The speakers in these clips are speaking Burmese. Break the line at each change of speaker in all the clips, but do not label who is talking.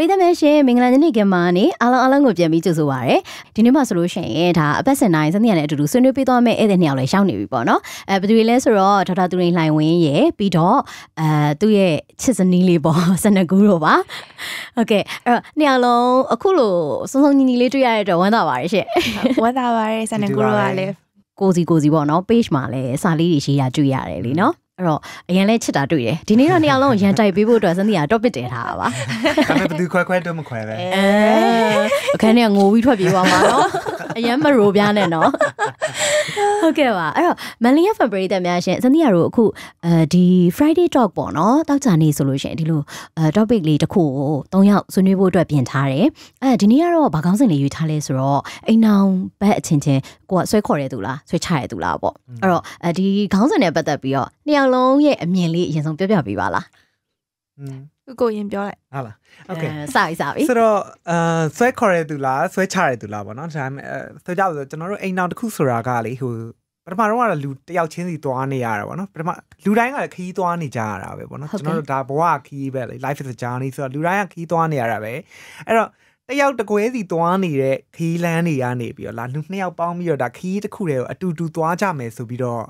ရိသမဲရှင်မင်္ဂလာညနေခင်းပါနေအားလုံးအားလုံးကိုပြန်ပြီးကြိုဆိုပါရစေဒီနေ့မှဆိုလို့ရှိရင်ဒါအပတ်စဉ်တိုင်းစနေရနဲ့အတူတူဆွေးနွေးပေးသွားမယ့်ဧည့်သည်နှစ်ယောက်လည်းရောက်နေပြီပေါ့နော်အဲဘယ်သူတွေလဲဆိုတော့ဒေါက်တာသူရင်လှိုင်ဝင်းရယ်ပြီးတော့အဲသူ့ရဲ့ချစ်စနီးလေးပေါ့စနကူတော့ပါဟုတ်ကဲ့အဲ့တော့နှစ်ယောက်လုံးအခုလိုစုံစုံညီညီလေးတွေ့ရတဲ့အတွက်ဝမ်းသာပါတယ်ရှင်ဝမ်းသာပါတယ်စနကူတော့ကလည်းကိုစီကိုစီပေါ့နော် page မှာလည်းစာလေးတွေရေးရတွေ့ရတယ်လीနော်အဲ့တော့အရင်လဲချစ်တာတွေ့တယ်ဒီနေ့တော့နေရာလုံးကိုရန်တိုက်ပေးဖို့အတွက်စန်းစီက topic တင်ထားတာပါဒါပေမဲ့ဘယ်သူ
ခွဲခွဲတော့မခွဲပဲအဲ
အခန်းထဲကငိုပြီးထွက်ပြေးသွားမှာနော်အရင်မရိုးပြားနဲ့နော်ဟုတ်ကဲ့ပါအဲ့တော့မန်လီယာဖန်ပရိသတ်များရှင်စန်းစီတို့အခုအဲဒီ Friday talk ပေါ့နော်တောက်ကြနေဆိုလို့ရှင်ဒီလိုအဲ topic လေးတစ်ခုကို၃ယောက်ဆွေးနွေးဖို့အတွက်ပြင်ထားတယ်အဲဒီနေ့ကတော့ဘာကောင်းစင်လေးယူထားလဲဆိုတော့အိမ်နောင်ဘက်အချင်းချင်းကိုကဆွဲခေါ်ရဲသူလားဆွဲချရဲသူလားပေါ့အဲ့တော့အဲဒီခေါင်းစင်နဲ့ပတ်သက်ပြီးတော့နှစ်ယောက်လုံးရဲ့အမြင်လေးအရင်ဆုံးပြောပြပေးပါလား
อืมကိုရင်ပြောလိုက်ဟုတ်လားโอเคစပြီစပြီ
ဆိုတော့အာဆွဲခေါ်ရတူလားဆွဲချရတူလားဗောနော်ဒါပေမဲ့ဆွဲချလို့ကျွန်တော်တို့အိမ်တော်တစ်ခုဆိုတာကလေဟိုပထမတော့ကတော့လူတယောက်ချင်းစီသွားနေရတာဗောနော်ပထမလူတိုင်းကခီးသွားနေကြရတာပဲဗောနော်ကျွန်တော်တို့ဒါဘဝခီးပဲလေ life is a journey ဆိုတော့လူတိုင်းကခီးသွားနေရတာပဲအဲ့တော့တယောက်တကွဲစီသွားနေတဲ့ခီးလန်းနေရနေပြီးတော့လာလူနှစ်ယောက်ပေါင်းပြီးတော့ဒါခီးတစ်ခုတည်းကိုအတူတူသွားကြမယ်ဆိုပြီးတော့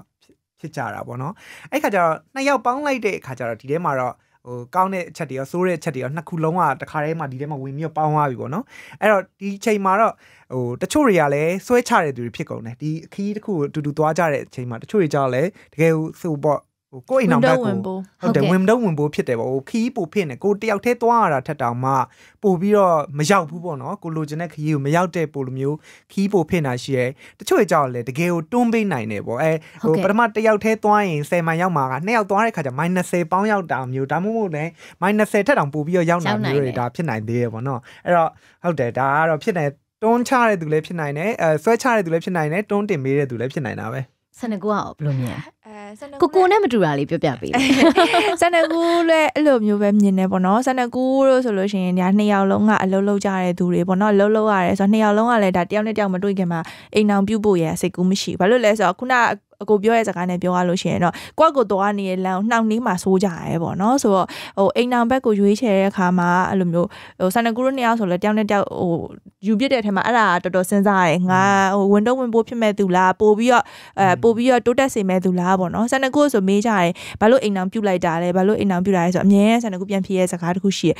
ဖြစ်ကြတာပေါ့နော်အဲ့ခါကျတော့နှစ်ယောက်ပေါင်းလိုက်တဲ့အခါကျတော့ဒီထဲမှာတော့ဟိုကောင်းတဲ့အချက်တွေရောဆိုးတဲ့အချက်တွေရောနှစ်ခုလုံးကတခါတည်းမှဒီထဲမှာဝင်ပြီးတော့ပေါင်းသွားပြီပေါ့နော်အဲ့တော့ဒီချိန်မှာတော့ဟိုတချို့တွေကလည်းဆွဲချတဲ့သူတွေဖြစ်ကုန်တယ်ဒီအခီးတစ်ခုကိုအတူတူသွားကြတဲ့အချိန်မှာတချို့တွေကြောင့်လည်းတကယ်ဟိုဆိုပေါ့ဟိုကိုယ့်အိမ်အောင်ဘက်ကိုဟုတ်တယ် window ဝင်ပိုးဖြစ်တယ်ပေါ့ဟိုခီးပိုးဖြစ်နေကိုတယောက်တည်းသွားရတာထက်တောင်မှပို့ပြီးတော့မရောက်ဘူးပေါ့နော်ကိုလိုချင်တဲ့ခီးကိုမရောက်တဲ့ပို့လိုမျိုးခီးပိုးဖြစ်နေတာရှိရဲတချို့ကြောက်လေတကယ်ကိုတွန်းပေးနိုင်တယ်ပေါ့အဲဟိုပထမတယောက်တည်းသွားရင်10မိုင်ရောက်မှာကနှစ်ယောက်သွားတဲ့ခါကျ -30 ပေါင်းရောက်တာမျိုးဒါမှမဟုတ်လည်း -30 ထက်တောင်ပို့ပြီးတော့ရောက်နိုင်မျိုးတွေဒါဖြစ်နိုင်သေးတယ်ပေါ့နော်အဲ့တော့ဟုတ်တယ်ဒါကတော့ဖြစ်နေတွန်းချတဲ့သူလည်းဖြစ်နိုင်တယ်အဲဆွဲချတဲ့သူလည်းဖြစ်နိုင်တယ်တွန်းတင်ပေးတဲ့သူလည်းဖြစ်နိုင်တာပဲဆန်ကူကဘယ်လ
ိုမြင်ကိုကိုနဲ့မတူတာလေးပြောပြပေးတ
ယ်။ဆန္ဒကူလည်းအဲ့လိုမျိုးပဲမြင်နေပေါ့နော်။ဆန္ဒကူလို့ဆိုလို့ရှိရင်ညာနှစ်ယောက်လုံးကအလုံးလုံးကြတဲ့သူတွေပေါ့နော်။လုံးလုံးရတယ်ဆိုတော့နှစ်ယောက်လုံးကလည်းဒါတယောက်နဲ့တယောက်မတွေ့ခင်မှာအိမ်အောင်ပြုတ်ဖို့ရစိတ်ကူးမရှိဘူး။ဘာလို့လဲဆိုတော့ခုနအကိုပြောတဲ့စကားနဲ့ပြောရလို့ရှိရင်တော့ကိုယ့်ကိုယ်သွားနေတဲ့လမ်းကိုနှောင့်နှေးမှဆိုးကြရဲပေါ့နော်ဆိုတော့ဟိုအိမ်အောင်ဘက်ကိုရွေးချယ်တဲ့အခါမှာအဲ့လိုမျိုးဟိုဆန္ဒကူတို့နှစ်ယောက်ဆိုလဲတယောက်နဲ့တယောက်ဟိုယူပြစ်တဲ့အထက်မှာအဲ့ဒါတော်တော်စဉ်းစားရဲငါဟို window ဝင်ပိုးဖြစ်မဲ့သူလားပို့ပြီးတော့အဲပို့ပြီးတော့တိုးတက်စေမဲ့သူလားပေါ့နော်12ခုဆိုမေးကြတယ်ဘာလို့အိမ်အောင်ပြုတ်လိုက်တာလဲဘာလို့အိမ်အောင်ပြုတ်တာလဲဆိုအမြဲ12ခုပြန်ဖြေရဲ့စကားတစ်ခုရှိရ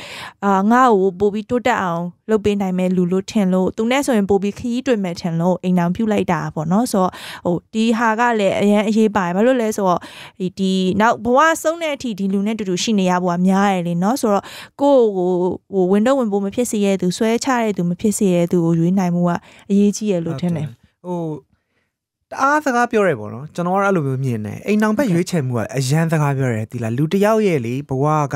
အာငါ့ကိုပို့ပြီးတိုးတက်အောင်လုပ်ပေးနိုင်မဲ့လူလို့ထင်လို့သူနဲ့ဆိုရင်ပို့ပြီးခရီးတွေ့မဲ့ထင်လို့အိမ်အောင်ပြုတ်လိုက်တာပေါ့နော်ဆိုတော့ဟိုဒီဟာကလည်းအရင်အရေးပါတယ်ဘာလို့လဲဆိုတော့ဒီဒီနောက်ဘဝဆုံးတဲ့အထိဒီလူနဲ့တူတူရှိနေရဖို့ကများတယ်လေနော်ဆိုတော့ကိုယ့်ကိုဟို window ဝင်ဖို့မဖြစ်စေရတဲ့သူဆွဲချတဲ့သူမဖြစ်စေရတဲ့သူကိုရွေးနိုင်မှုကအရေးကြီးရလို့ထင်တယ်ဟို
တအားစကားပြောရဲပေါ့နော်ကျွန်တော်ကအဲ့လိုမျိုးမြင်တယ်အိမ်အောင်ဘက်ရွေးချယ်မှုကအရန်စကားပြောရဲဒီလားလူတယောက်ရဲ့လေဘဝက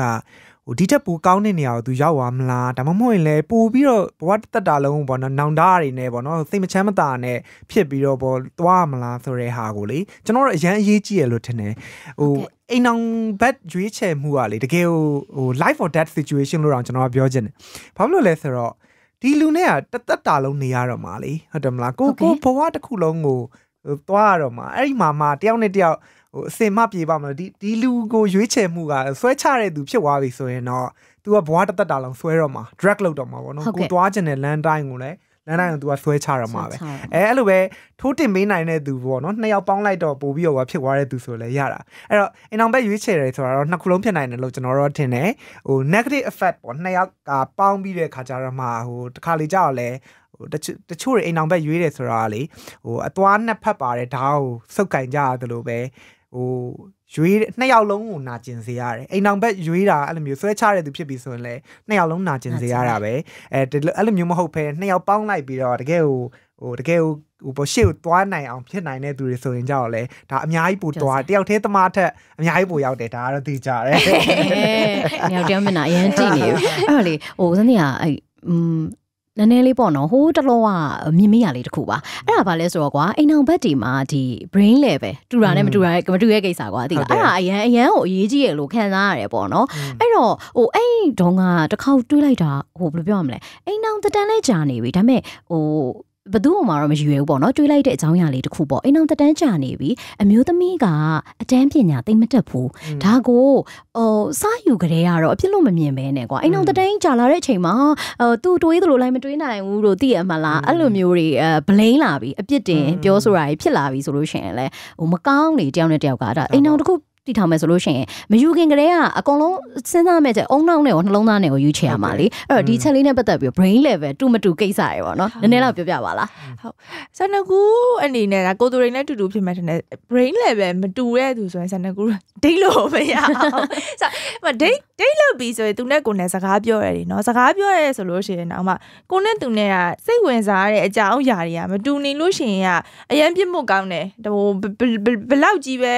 ဟိုဒီတက်ပူကောင်းတဲ့နေရာကိုသူရောက်သွားမလားဒါမှမဟုတ်ရင်လည်းပို့ပြီးတော့ဘဝတက်တာလုံးပေါ့နော်နောင်တာတွေနဲ့ပေါ့နော်စိတ်မချမ်းမသာနဲ့ဖြစ်ပြီးတော့ပေါ့သွားမလားဆိုတဲ့ဟာကိုလေကျွန်တော်တို့အရန်အရေးကြီးရလို့ထင်တယ်ဟိုအိမ်အောင်ဘက်ရွေးချယ်မှုကလေတကယ်ဟိုဟို life or death situation လို့တော့ကျွန်တော်ကပြောချင်တယ်ဘာလို့လဲဆိုတော့ဒီလူနဲ့ကတသက်တာလုံးနေရတော့မှာလေဟုတ်တယ်မလားကိုကိုဘဝတစ်ခုလုံးကိုသွားရတော့မှာအဲ့ဒီမှာမှာတယောက်နဲ့တယောက်ဟိုအစင်မပြေပါမလို့ဒီဒီလူကိုရွေးချယ်မှုကဆွဲချတဲ့သူဖြစ်သွားပြီဆိုရင်တော့ तू ကဘွားတသက်တာလုံးဆွဲတော့မှာ drag လောက်တော့မှာပေါ့နော်ကိုသွားကျင်တဲ့လမ်းတိုင်းကိုလည်းလမ်းတိုင်းကို तू ကဆွဲချရမှာပဲအဲအဲ့လိုပဲထိုးတင်မေးနိုင်တဲ့သူပေါ့နော်နှစ်ယောက်ပေါင်းလိုက်တော့ပို့ပြီးတော့ဖြစ်သွားတဲ့သူဆိုလည်းရတာအဲ့တော့အင်အောင်ဘက်ရွေးချယ်တယ်ဆိုတာတော့နှစ်ခုလုံးဖြစ်နိုင်တယ်လို့ကျွန်တော်တို့ထင်တယ်ဟို negative effect ပေါ့နှစ်ယောက်ကပေါင်းပြီးတဲ့ခါကျတော့မှဟိုတစ်ခါလေကြာတော့လည်းဟိုတချို့တွေအိမ်အောင်ဘက်ရွေးတယ်ဆိုတာလေဟိုအသွားနှစ်ဖက်ပါတဲ့ဓာတ်ကိုစုပ်ကင်ကြရတယ်လို့ပဲဟိုရွေးနှစ်ယောက်လုံးကိုနာကျင်စေရတယ်အိမ်အောင်ဘက်ရွေးတာအဲ့လိုမျိုးဆွဲချတဲ့သူဖြစ်ပြီးဆိုရင်လည်းနှစ်ယောက်လုံးနာကျင်စေရတာပဲအဲအဲ့လိုမျိုးမဟုတ်ဘဲနှစ်ယောက်ပေါင်းလိုက်ပြီးတော့တကယ်ဟိုဟိုတကယ်ဟိုဟိုပေါ်ရှေ့ကိုသွားနိုင်အောင်ဖြစ်နိုင်တဲ့သူတွေဆိုရင်ကြောက်လဲဒါအများကြီးပိုသွားတယောက်တည်းသမားထက်အများကြီးပိုရောက်တယ်ဒါကတော့သိကြတယ်။
ညောင်တမ်းမနာအရင်ကြည့်နေဘူး။အဲ့လေဟိုစနေကအဲ့음နည်းနည်းလေးပေါ့နော်ဟိုးတလောကမြင်မိရလေးတခုပါအဲ့ဒါဘာလဲဆိုတော့ကွာအိမ်အောင်ဘက်တီမှာဒီ brain level တူတာနဲ့မတူတာမတူရဲ့ကိစ္စကွာတိလားအဲ့ဒါအရန်အရန်ကိုအရေးကြီးရလို့ခံစားရတယ်ပေါ့နော်အဲ့တော့ဟိုအဲ့တုန်းကတစ်ခေါက်တွေးလိုက်တာဟိုဘယ်လိုပြောရမလဲအိမ်အောင်တတန်းလေးကြာနေပြီဒါပေမဲ့ဟိုဘသူ့အမှာတော့မရွယ်ဘူးပေါ့နော်တွေးလိုက်တဲ့အကြောင်းအရာလေးတစ်ခုပေါ့အိမ်အောင်တတန်းကြာနေပြီအမျိုးသမီးကအတန်းပညာသိမတတ်ဘူးဒါကိုဟိုစယူကလေးကတော့အပြစ်လို့မမြင်ပဲနဲ့ကွာအိမ်အောင်တတန်းကြာလာတဲ့အချိန်မှာဟိုသူတွေးသလိုလိုက်မတွေးနိုင်ဘူးလို့သိရမှလားအဲ့လိုမျိုးတွေအဲ blame လာပြီအပြစ်တင်ပြောဆိုတာကြီးဖြစ်လာပြီဆိုလို့ရှိရင်လည်းဟိုမကောင်းလေတယောက်နဲ့တယောက်ကအဲ့ဒါအိမ်အောင်တစ်ခုတည်ထောင်မယ်ဆိုလို့ရှိရင်မယူခင်ကလေးကအကုန်လုံးစဉ်းစားမဲ့ချက်အုံနောက်နဲ့ရောနှလုံးသားနဲ့ရောယူချင်ရမှာလေအဲ့တော့ဒီချက်လေးနဲ့ပတ်သက်ပြီး brain level တူမတူကိစ္စရေပေါ့နော်နည်းနည်းတော့ပြောပြပါလား
ဟုတ်ဆန်နကူအနေနဲ့ဒါကိုသူရိန်နဲ့တူတူဖြစ်မှတဲ့ brain level မတူတဲ့သူဆိုရင်ဆန်နကူဒိတ်လို့မရအောင်ဆိုတော့ဒိတ်ဒိတ်လုပ်ပြီးဆိုရင်သူနဲ့ကိုနဲ့စကားပြောရတယ်နော်စကားပြောရဲဆိုလို့ရှိရင်တော့မှကိုနဲ့သူနဲ့ကစိတ်ဝင်စားတဲ့အကြောင်းအရာတွေကမတူနေလို့ရှိရင်ကအရင်ပြစ်မှုကောင်းတယ်ဟိုဘလောက်ကြီးပဲ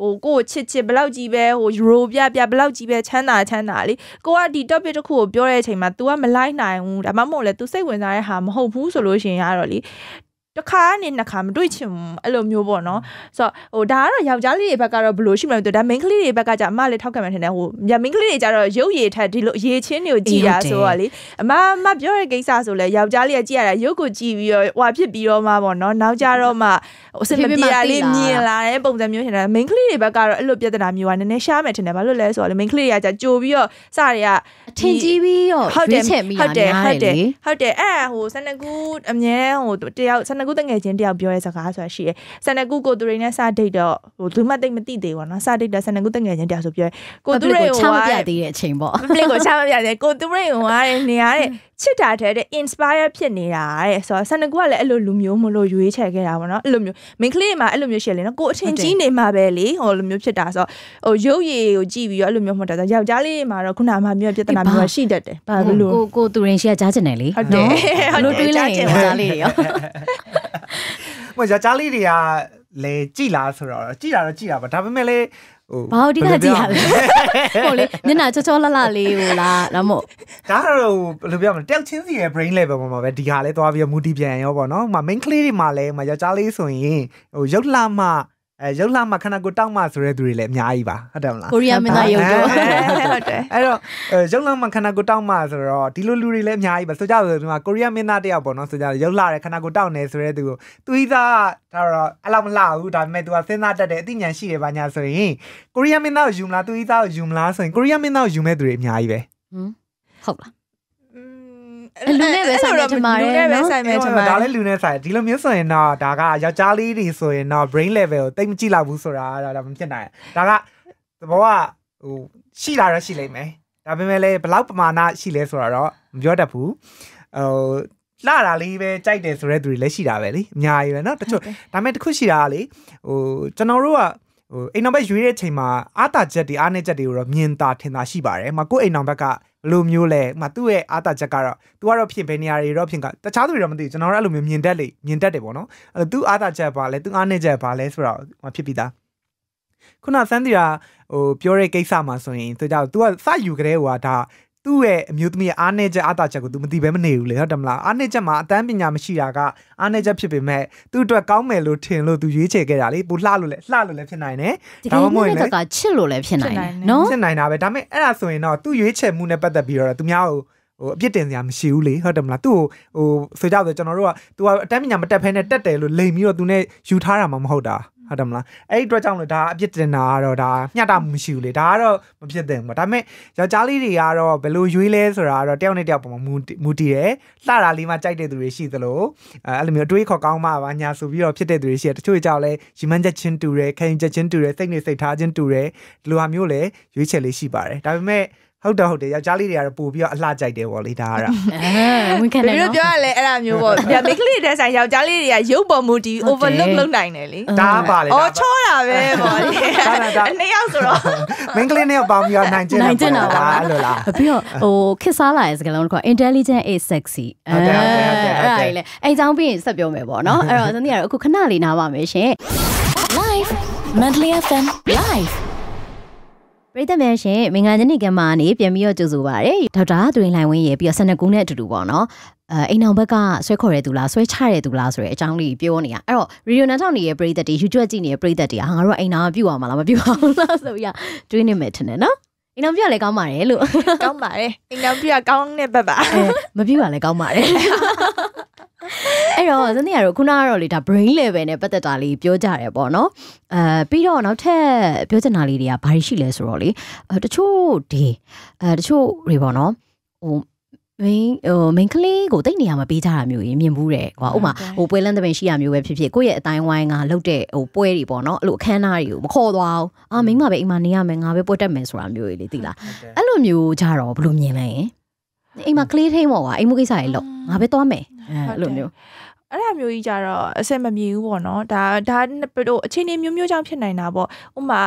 ဟိုကိုကိုချစ်ချစ်ဘလောက်ကြီးပဲဟိုရိုပြပြဘလောက်ကြီးပဲချမ်းသာချမ်းသာလေကိုကဒီ topic တစ်ခုကိုပြောတဲ့အချိန်မှာ तू ကမလိုက်နိုင်ဘူးဒါမှမဟုတ်လဲ तू စိတ်ဝင်စားတဲ့ဟာမဟုတ်ဘူးဆိုလို့ရှိရင်ကတော့လေတစ်ခါနဲ့နှစ်ခါမတွေ့ချင်ဘူးအဲ့လိုမျိုးပေါ့နော်ဆိုတော့ဟိုဒါကတော့ယောက်ျားလေးတွေဘက်ကတော့ဘယ်လိုရှိမလဲမသိဘူးဒါ main ကလေးတွေဘက်ကကြာအမလည်းထောက်ခံမှထင်တယ်ဟိုည main ကလေးတွေကြတော့ရုပ်ရည်ထက်ဒီလိုရေချင်းတွေကိုကြည်ရဆိုတော့လေအမအမပြောတဲ့ကိစ္စဆိုလဲယောက်ျားလေးကကြည်ရတာရုပ်ကိုကြည်ပြီးတော့ဟွာဖြစ်ပြီးတော့မှပေါ့နော်နောက်ကြတော့မှအစမပြေတာလေးမြင်လာတဲ့ပုံစံမျိုးထင်တယ် main ကလေးတွေဘက်ကတော့အဲ့လိုပြဿနာမျိုးကနည်းနည်းရှားမယ်ထင်တယ်ဘာလို့လဲဆိုတော့လေ main ကလေးတွေကကြာကြိုပြီးတော့စတွေကအထင်ကြီးပြီးတော့ဟုတ်တယ်ဟုတ်တယ်ဟုတ်တယ်ဟုတ်တယ်အဲ့ဟို12ခုအမြဲဟိုတယောက်12ကူတငယ်ချင်းတယောက်ပြောတဲ့စကားဆိုတာရှိတယ်။ဆန္ဒကူကိုသူရိနဲ့စဒိတ်တော့ဟိုလူမသိမသိသေးဘူးနော်။စဒိတ်တော့ဆန္ဒကူတငယ်ချင်းတယောက်ဆိုပြောကိုသူရိကိုချမပြသေးတဲ့အချိန်ပေါ့။ public ကိုချမပြသေးကိုသူရိကိုကနေရတဲ့ချစ်တာတဲ့ inspire ဖြစ်နေတာတဲ့ဆိုတော့ဆန္ဒကူကလည်းအဲ့လိုလူမျိုးမလို့ရွေးချယ်ခဲ့တာပေါ့နော်။အဲ့လိုမျိုးမင်းကလေးတွေမှာအဲ့လိုမျိုးရှယ်လေနော်။ကိုအချင်းကြီးနေမှာပဲလေဟိုလိုမျိုးဖြစ်တာဆိုတော့ဟိုရုပ်ရည်ကိုကြည့်ပြီးတော့အဲ့လိုမျိုးမှတ်တာဆိုယောက်ျားလေးတွေမှာတော့ခုနမှမျိုးပြဿနာမျိုးရှိတတ်တယ်။ဘာလို့ကိုကိုသူရိရှိရကြားချင်တယ်လေ။ဟုတ်တယ်။လို့တွေးလိုက်ရင်ယောက်ျားလေးတ
ွေရော။
မယောက်ျားလေးတွေကလေကြည်လားဆိုတော့ကြည်တာတော့ကြည်တာပါဒါပေမဲ့လေဟိုဘာအဓိကကြည်ရလဲ
ဟိုလေမျက်နှာချောချောလှလှလေးဟိုလားဒါမို့
ဒါတော့ဘယ်လိုပြောမလဲတယောက်ချင်းစီရဲ့ brain level ပေါ်မှာပဲဒီဟာလဲသွားပြီးမူတည်ပြန်ရောပေါ့နော်ဟိုမှာ main ကလေးတွေမှာလဲဟိုမှာယောက်ျားလေးဆိုရင်ဟိုရုပ်လှမှအဲရုပ်လှမခဏကိုတောက်မှဆိုတဲ့သူတွေလည်းအများကြီးပါဟုတ်တယ်မလားကိုရီးယားမင်းသားရုပ်တော့ဟုတ်တယ်အဲ့တော့ရုပ်လှမခဏကိုတောက်မှဆိုတော့ဒီလိုလူတွေလည်းအများကြီးပါဆိုကြဆိုဒီမှာကိုရီးယားမင်းသားတယောက်ပေါ့နော်ဆိုကြရုပ်လှတဲ့ခဏကိုတောက်နေဆိုတဲ့သူကိုသူဤသားဒါတော့အဲ့လောက်မလှဘူးဒါပေမဲ့ तू ကစဉ်းစားတတ်တဲ့အသိဉာဏ်ရှိတယ်ပါညာဆိုရင်ကိုရီးယားမင်းသားကိုယူမလားသူဤသားကိုယူမလားဆိုရင်ကိုရီးယားမင်းသားကိုယူမဲ့သူတွေအများကြီးပဲဟုတ်လား
လူနဲ့ပဲဆိုင်မယ်ထင်ပါတယ်လူနဲ့ပဲဆိုင်မယ်ထင်ပါတယ်ဒါလည်
းလူနဲ့ဆိုင်ဒီလိုမျိုးဆိုရင်တော့ဒါကယောက်ျားလေးတွေဆိုရင်တော့ brain level ကိုတိတ်မကြည့်လောက်ဘူးဆိုတာတော့မဖြစ်နိုင်ဒါကသဘောကဟိုရှိလာတော့ရှိလိမ့်မယ်ဒါပေမဲ့လည်းဘလောက်ပမာဏရှိလဲဆိုတာတော့မပြောတတ်ဘူးဟိုလာတာလေးပဲကြိုက်တယ်ဆိုတဲ့သူတွေလည်းရှိတာပဲလေအများကြီးပဲเนาะတချို့ဒါပေမဲ့တခုရှိတာကလေဟိုကျွန်တော်တို့ကဟိုအိမ်နောက်ဘက်ရွေးတဲ့အချိန်မှာအာတာချက်တွေအားနည်းချက်တွေကိုတော့မြင်တာထင်တာရှိပါတယ်။မကိုအိမ်နောက်ဘက်ကဘလိုမျိုးလဲ။မသူ့ရဲ့အာတာချက်ကတော့သူကတော့ဖြစ်ဘယ်နေရာတွေတော့ဖြစ်ကတခြားသူတွေတော့မသိဘူး။ကျွန်တော်တို့အဲ့လိုမျိုးမြင်တတ်လေမြင်တတ်တယ်ပေါ့နော်။အဲ့တော့သူ့အာတာချက်ပါလဲသူ့အားနည်းချက်ပါလဲဆိုတော့မဖြစ်ပြီးသား။ခုနစန်းတီရာဟိုပြောတဲ့ကိစ္စမှာဆိုရင်သူကြောင့် तू ကစယူကလေးဟိုကဒါသူ့ရဲ့အမျိုးသမီးရဲ့အားနည်းချက်အတာချက်ကို तू မသိဘဲမနေဘူးလေဟုတ်တယ်မလားအားနည်းချက်မှာအတန်းပညာမရှိတာကအားနည်းချက်ဖြစ်ပေမဲ့သူ့အတွက်ကောင်းမယ်လို့ထင်လို့ तू ရွေးချယ်ခဲ့တာလေပူလှလို့လည်းလှလို့လည်းဖြစ်နိုင်တယ်ဒါမှမဟုတ်လည်းကချစ်လို့လည်းဖြစ်နိုင်တယ်နော်ဖြစ်နိုင်တာပဲဒါပေမဲ့အဲ့ဒါဆိုရင်တော့သူ့ရွေးချယ်မှုနဲ့ပတ်သက်ပြီးတော့သူများကိုဟိုအပြစ်တင်စရာမရှိဘူးလေဟုတ်တယ်မလားသူ့ကိုဟိုဆိုကြတော့ကျွန်တော်တို့က तू ကအတန်းပညာမတက်ဖဲနဲ့တက်တယ်လို့လိမ်ပြီးတော့ तू နဲ့ယူထားတာမှမဟုတ်တာဟုတ်တယ်မလားအဲ့ဒီအတွက်ကြောင့်လေဒါအပြစ်တင်တာကတော့ဒါမျှတမှုမရှိဘူးလေဒါကတော့မဖြစ်သင့်ဘူးဒါပေမဲ့ယောက်ျားလေးတွေကတော့ဘယ်လိုရွေးလဲဆိုတာကတော့တယောက်နဲ့တယောက်ပုံမှန်မူတည်တယ်လှတာလေးမှကြိုက်တဲ့သူတွေရှိသလိုအဲ့လိုမျိုးတွေးခေါ်ကောင်းမှပါညာဆိုပြီးတော့ဖြစ်တဲ့သူတွေရှိတယ်တချို့ကြောက်လဲရီမန်ချက်ချင်းတူတယ်ခိုင်ချက်ချင်းတူတယ်စိတ်နေစိတ်ထားချင်းတူတယ်ဒီလိုဟာမျိုးလေရွေးချယ်လေးရှိပါတယ်ဒါပေမဲ့ဟုတ်တယ်ဟုတ်တယ်ယောက်ျားလေးတွေကတော့ပို့ပြီးတော့အလှကြိုက်တယ်ဗောလေဒါကတော
့ဝန်ခံတယ်နော်ဘယ်လိုပြောရလဲအဲ့ဒါမျိုးဗောဗျာမိကလေးတဲ့ဆိုင်ယောက်ျားလေးတွေကရုပ်ပေါ်မူတည် overlook လုပ်နိုင်တယ်လေဒါပါလေဩချောတာပဲဗောလေအနှစ်ယောက်ဆိုတော့
မိန်းကလေးနဲ့ပေါင်းပြီးတော့နိုင်ကျင်နိုင်ကျင်တော့ပါလို့လားပြီးတော့ဟိုခစ်စားလာတဲ့စကားလုံးတစ်ခု intelligent is sexy ဟုတ်တယ်ဟုတ်တယ်အဲ့ဒါလေအဲ့အကြောင်းပြီးရင်ဆက်ပြောမယ်ဗောနော်အဲ့တော့သမီးကတော့အခုခဏလေးနားပါမယ်ရှင် live mentally fm live ရိတ်သက်များရှင်မင်္ဂလာညနေခင်းမှာနေပြန်ပြီးတော့ကြိုဆိုပါရစေဒေါက်တာတွင်လှိုင်ဝင်းရေပြီးတော့၁၂ခုနဲ့အတူတူပေါ့နော်အဲအိမ်အောင်ဘက်ကဆွဲခေါ်ရတူလားဆွဲချရတူလားဆိုတဲ့အကြောင်းလေးပြောနေတာအဲ့တော့ရေဒီယိုနန်းထောင်နေတဲ့ပရိသတ်တွေ YouTube ကြည့်နေတဲ့ပရိသတ်တွေဟာငါတို့အိမ်အောင်ပြုတ်အောင်မလားမပြုတ်အောင်လားဆိုပြီးတွင်းနေမယ်ထင်တယ်နော်အိမ်တော်ပြလည်းကောင်းပါတယ်လို့ကောင်းပါတယ်အိမ်တော်ပြကောင်းတဲ့ဘက်ပါမပြပါလည်းကောင်းပါတယ်အဲ့တော့ဇနီးကတော့ခုနကတော့လေဒါ brain level နဲ့ပတ်သက်တာလေးပြောကြရဲပေါ့နော်အဲပြီးတော့နောက်ထပ်ပြောချင်တာလေးတွေကဘာရှိလဲဆိုတော့လေတချို့ဒီအဲတချို့တွေပေါ့နော်ဟိုမင်းဟိုမင်းကလေးကိုတိတ်နေရမှာပေးကြတာမျိုးကြီးမြင်ဘူးတယ်ကွာဥမာဟိုပွဲလန်းတပင်ရှိရမျိုးပဲဖြစ်ဖြစ်ကိုယ့်ရဲ့အတိုင်းဝိုင်းကလှုပ်တဲ့ဟိုပွဲတွေပေါ့နော်အဲ့လိုအခမ်းအနားတွေကိုမခေါ်သွားအောင်အာမင်းမပဲအိမ်မှာနေရမယ်ငါပဲပွဲတက်မယ်ဆိုတာမျိုးကြီးလေသိလားအဲ့လိုမျိုးကြတော့ဘယ်လိုမြင်လဲရင်အိမ်မှာကလေးထိန်ပေါ့ကွာအိမ်မကိစ္စရေလို့ငါပဲသွားမယ်အဲ့လိုမျ
ိုးအဲ့ဒါမျိုးကြီးကြတော့အဆင်မပြေဘူးပေါ့နော်ဒါဒါတို့အခြေအနေမျိုးမျိုးကြောင့်ဖြစ်နိုင်တာပေါ့ဥမာ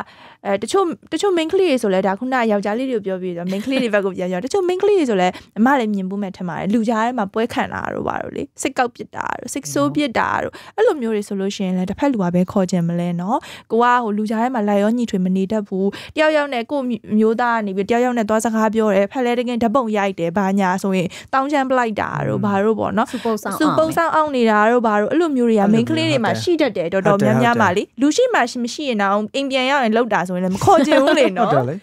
အဲတချို့တချို့ main ကလေးတွေဆိုလဲဒါခုနယောက်ျားလေးတွေကိုပြောပြီးတော့ main ကလေးတွေဘက်ကိုပြန်ပြောတချို့ main ကလေးတွေဆိုလဲအမလည်းမြင်ဘူးမဲ့ထင်ပါတယ်လူကြားထဲမှာပွဲခံတာတို့ပါတို့လေစိတ်ကောက်ပစ်တာတို့စိတ်ဆိုးပစ်တာတို့အဲ့လိုမျိုးတွေဆိုလို့ရှိရင်လဲတစ်ဖက်လူကပဲခေါ်ကြင်မလဲနော်ကိုကဟိုလူကြားထဲမှာလိုက်ရောညှိထွေမနေတတ်ဘူးတယောက်ယောက်နဲ့ကိုမျိုးသားကနေပြီးတယောက်ယောက်နဲ့သွားစကားပြောတယ်ဖက်လဲတကင်ဓပုံရိုက်တယ်ဘာညာဆိုရင်တောင်းချမ်းပလိုက်တာတို့ဘာတို့ပေါ့နော်စူပုံဆောင်စူပုံဆောင်အောင်နေတာနေတာတို့ဘာတို့အဲ့လိုမျိုးတွေက main ကလေးတွေမှာရှိတတ်တယ်တော်တော်များများပါလေလူရှိမှရှိမရှိရင်တော့အိမ်ပြန်ရောက်ရင်လောက်တာဆိုရင်လည်းမခေါ်ချင်ဘူးလေနော်ဟုတ်တယ်လေ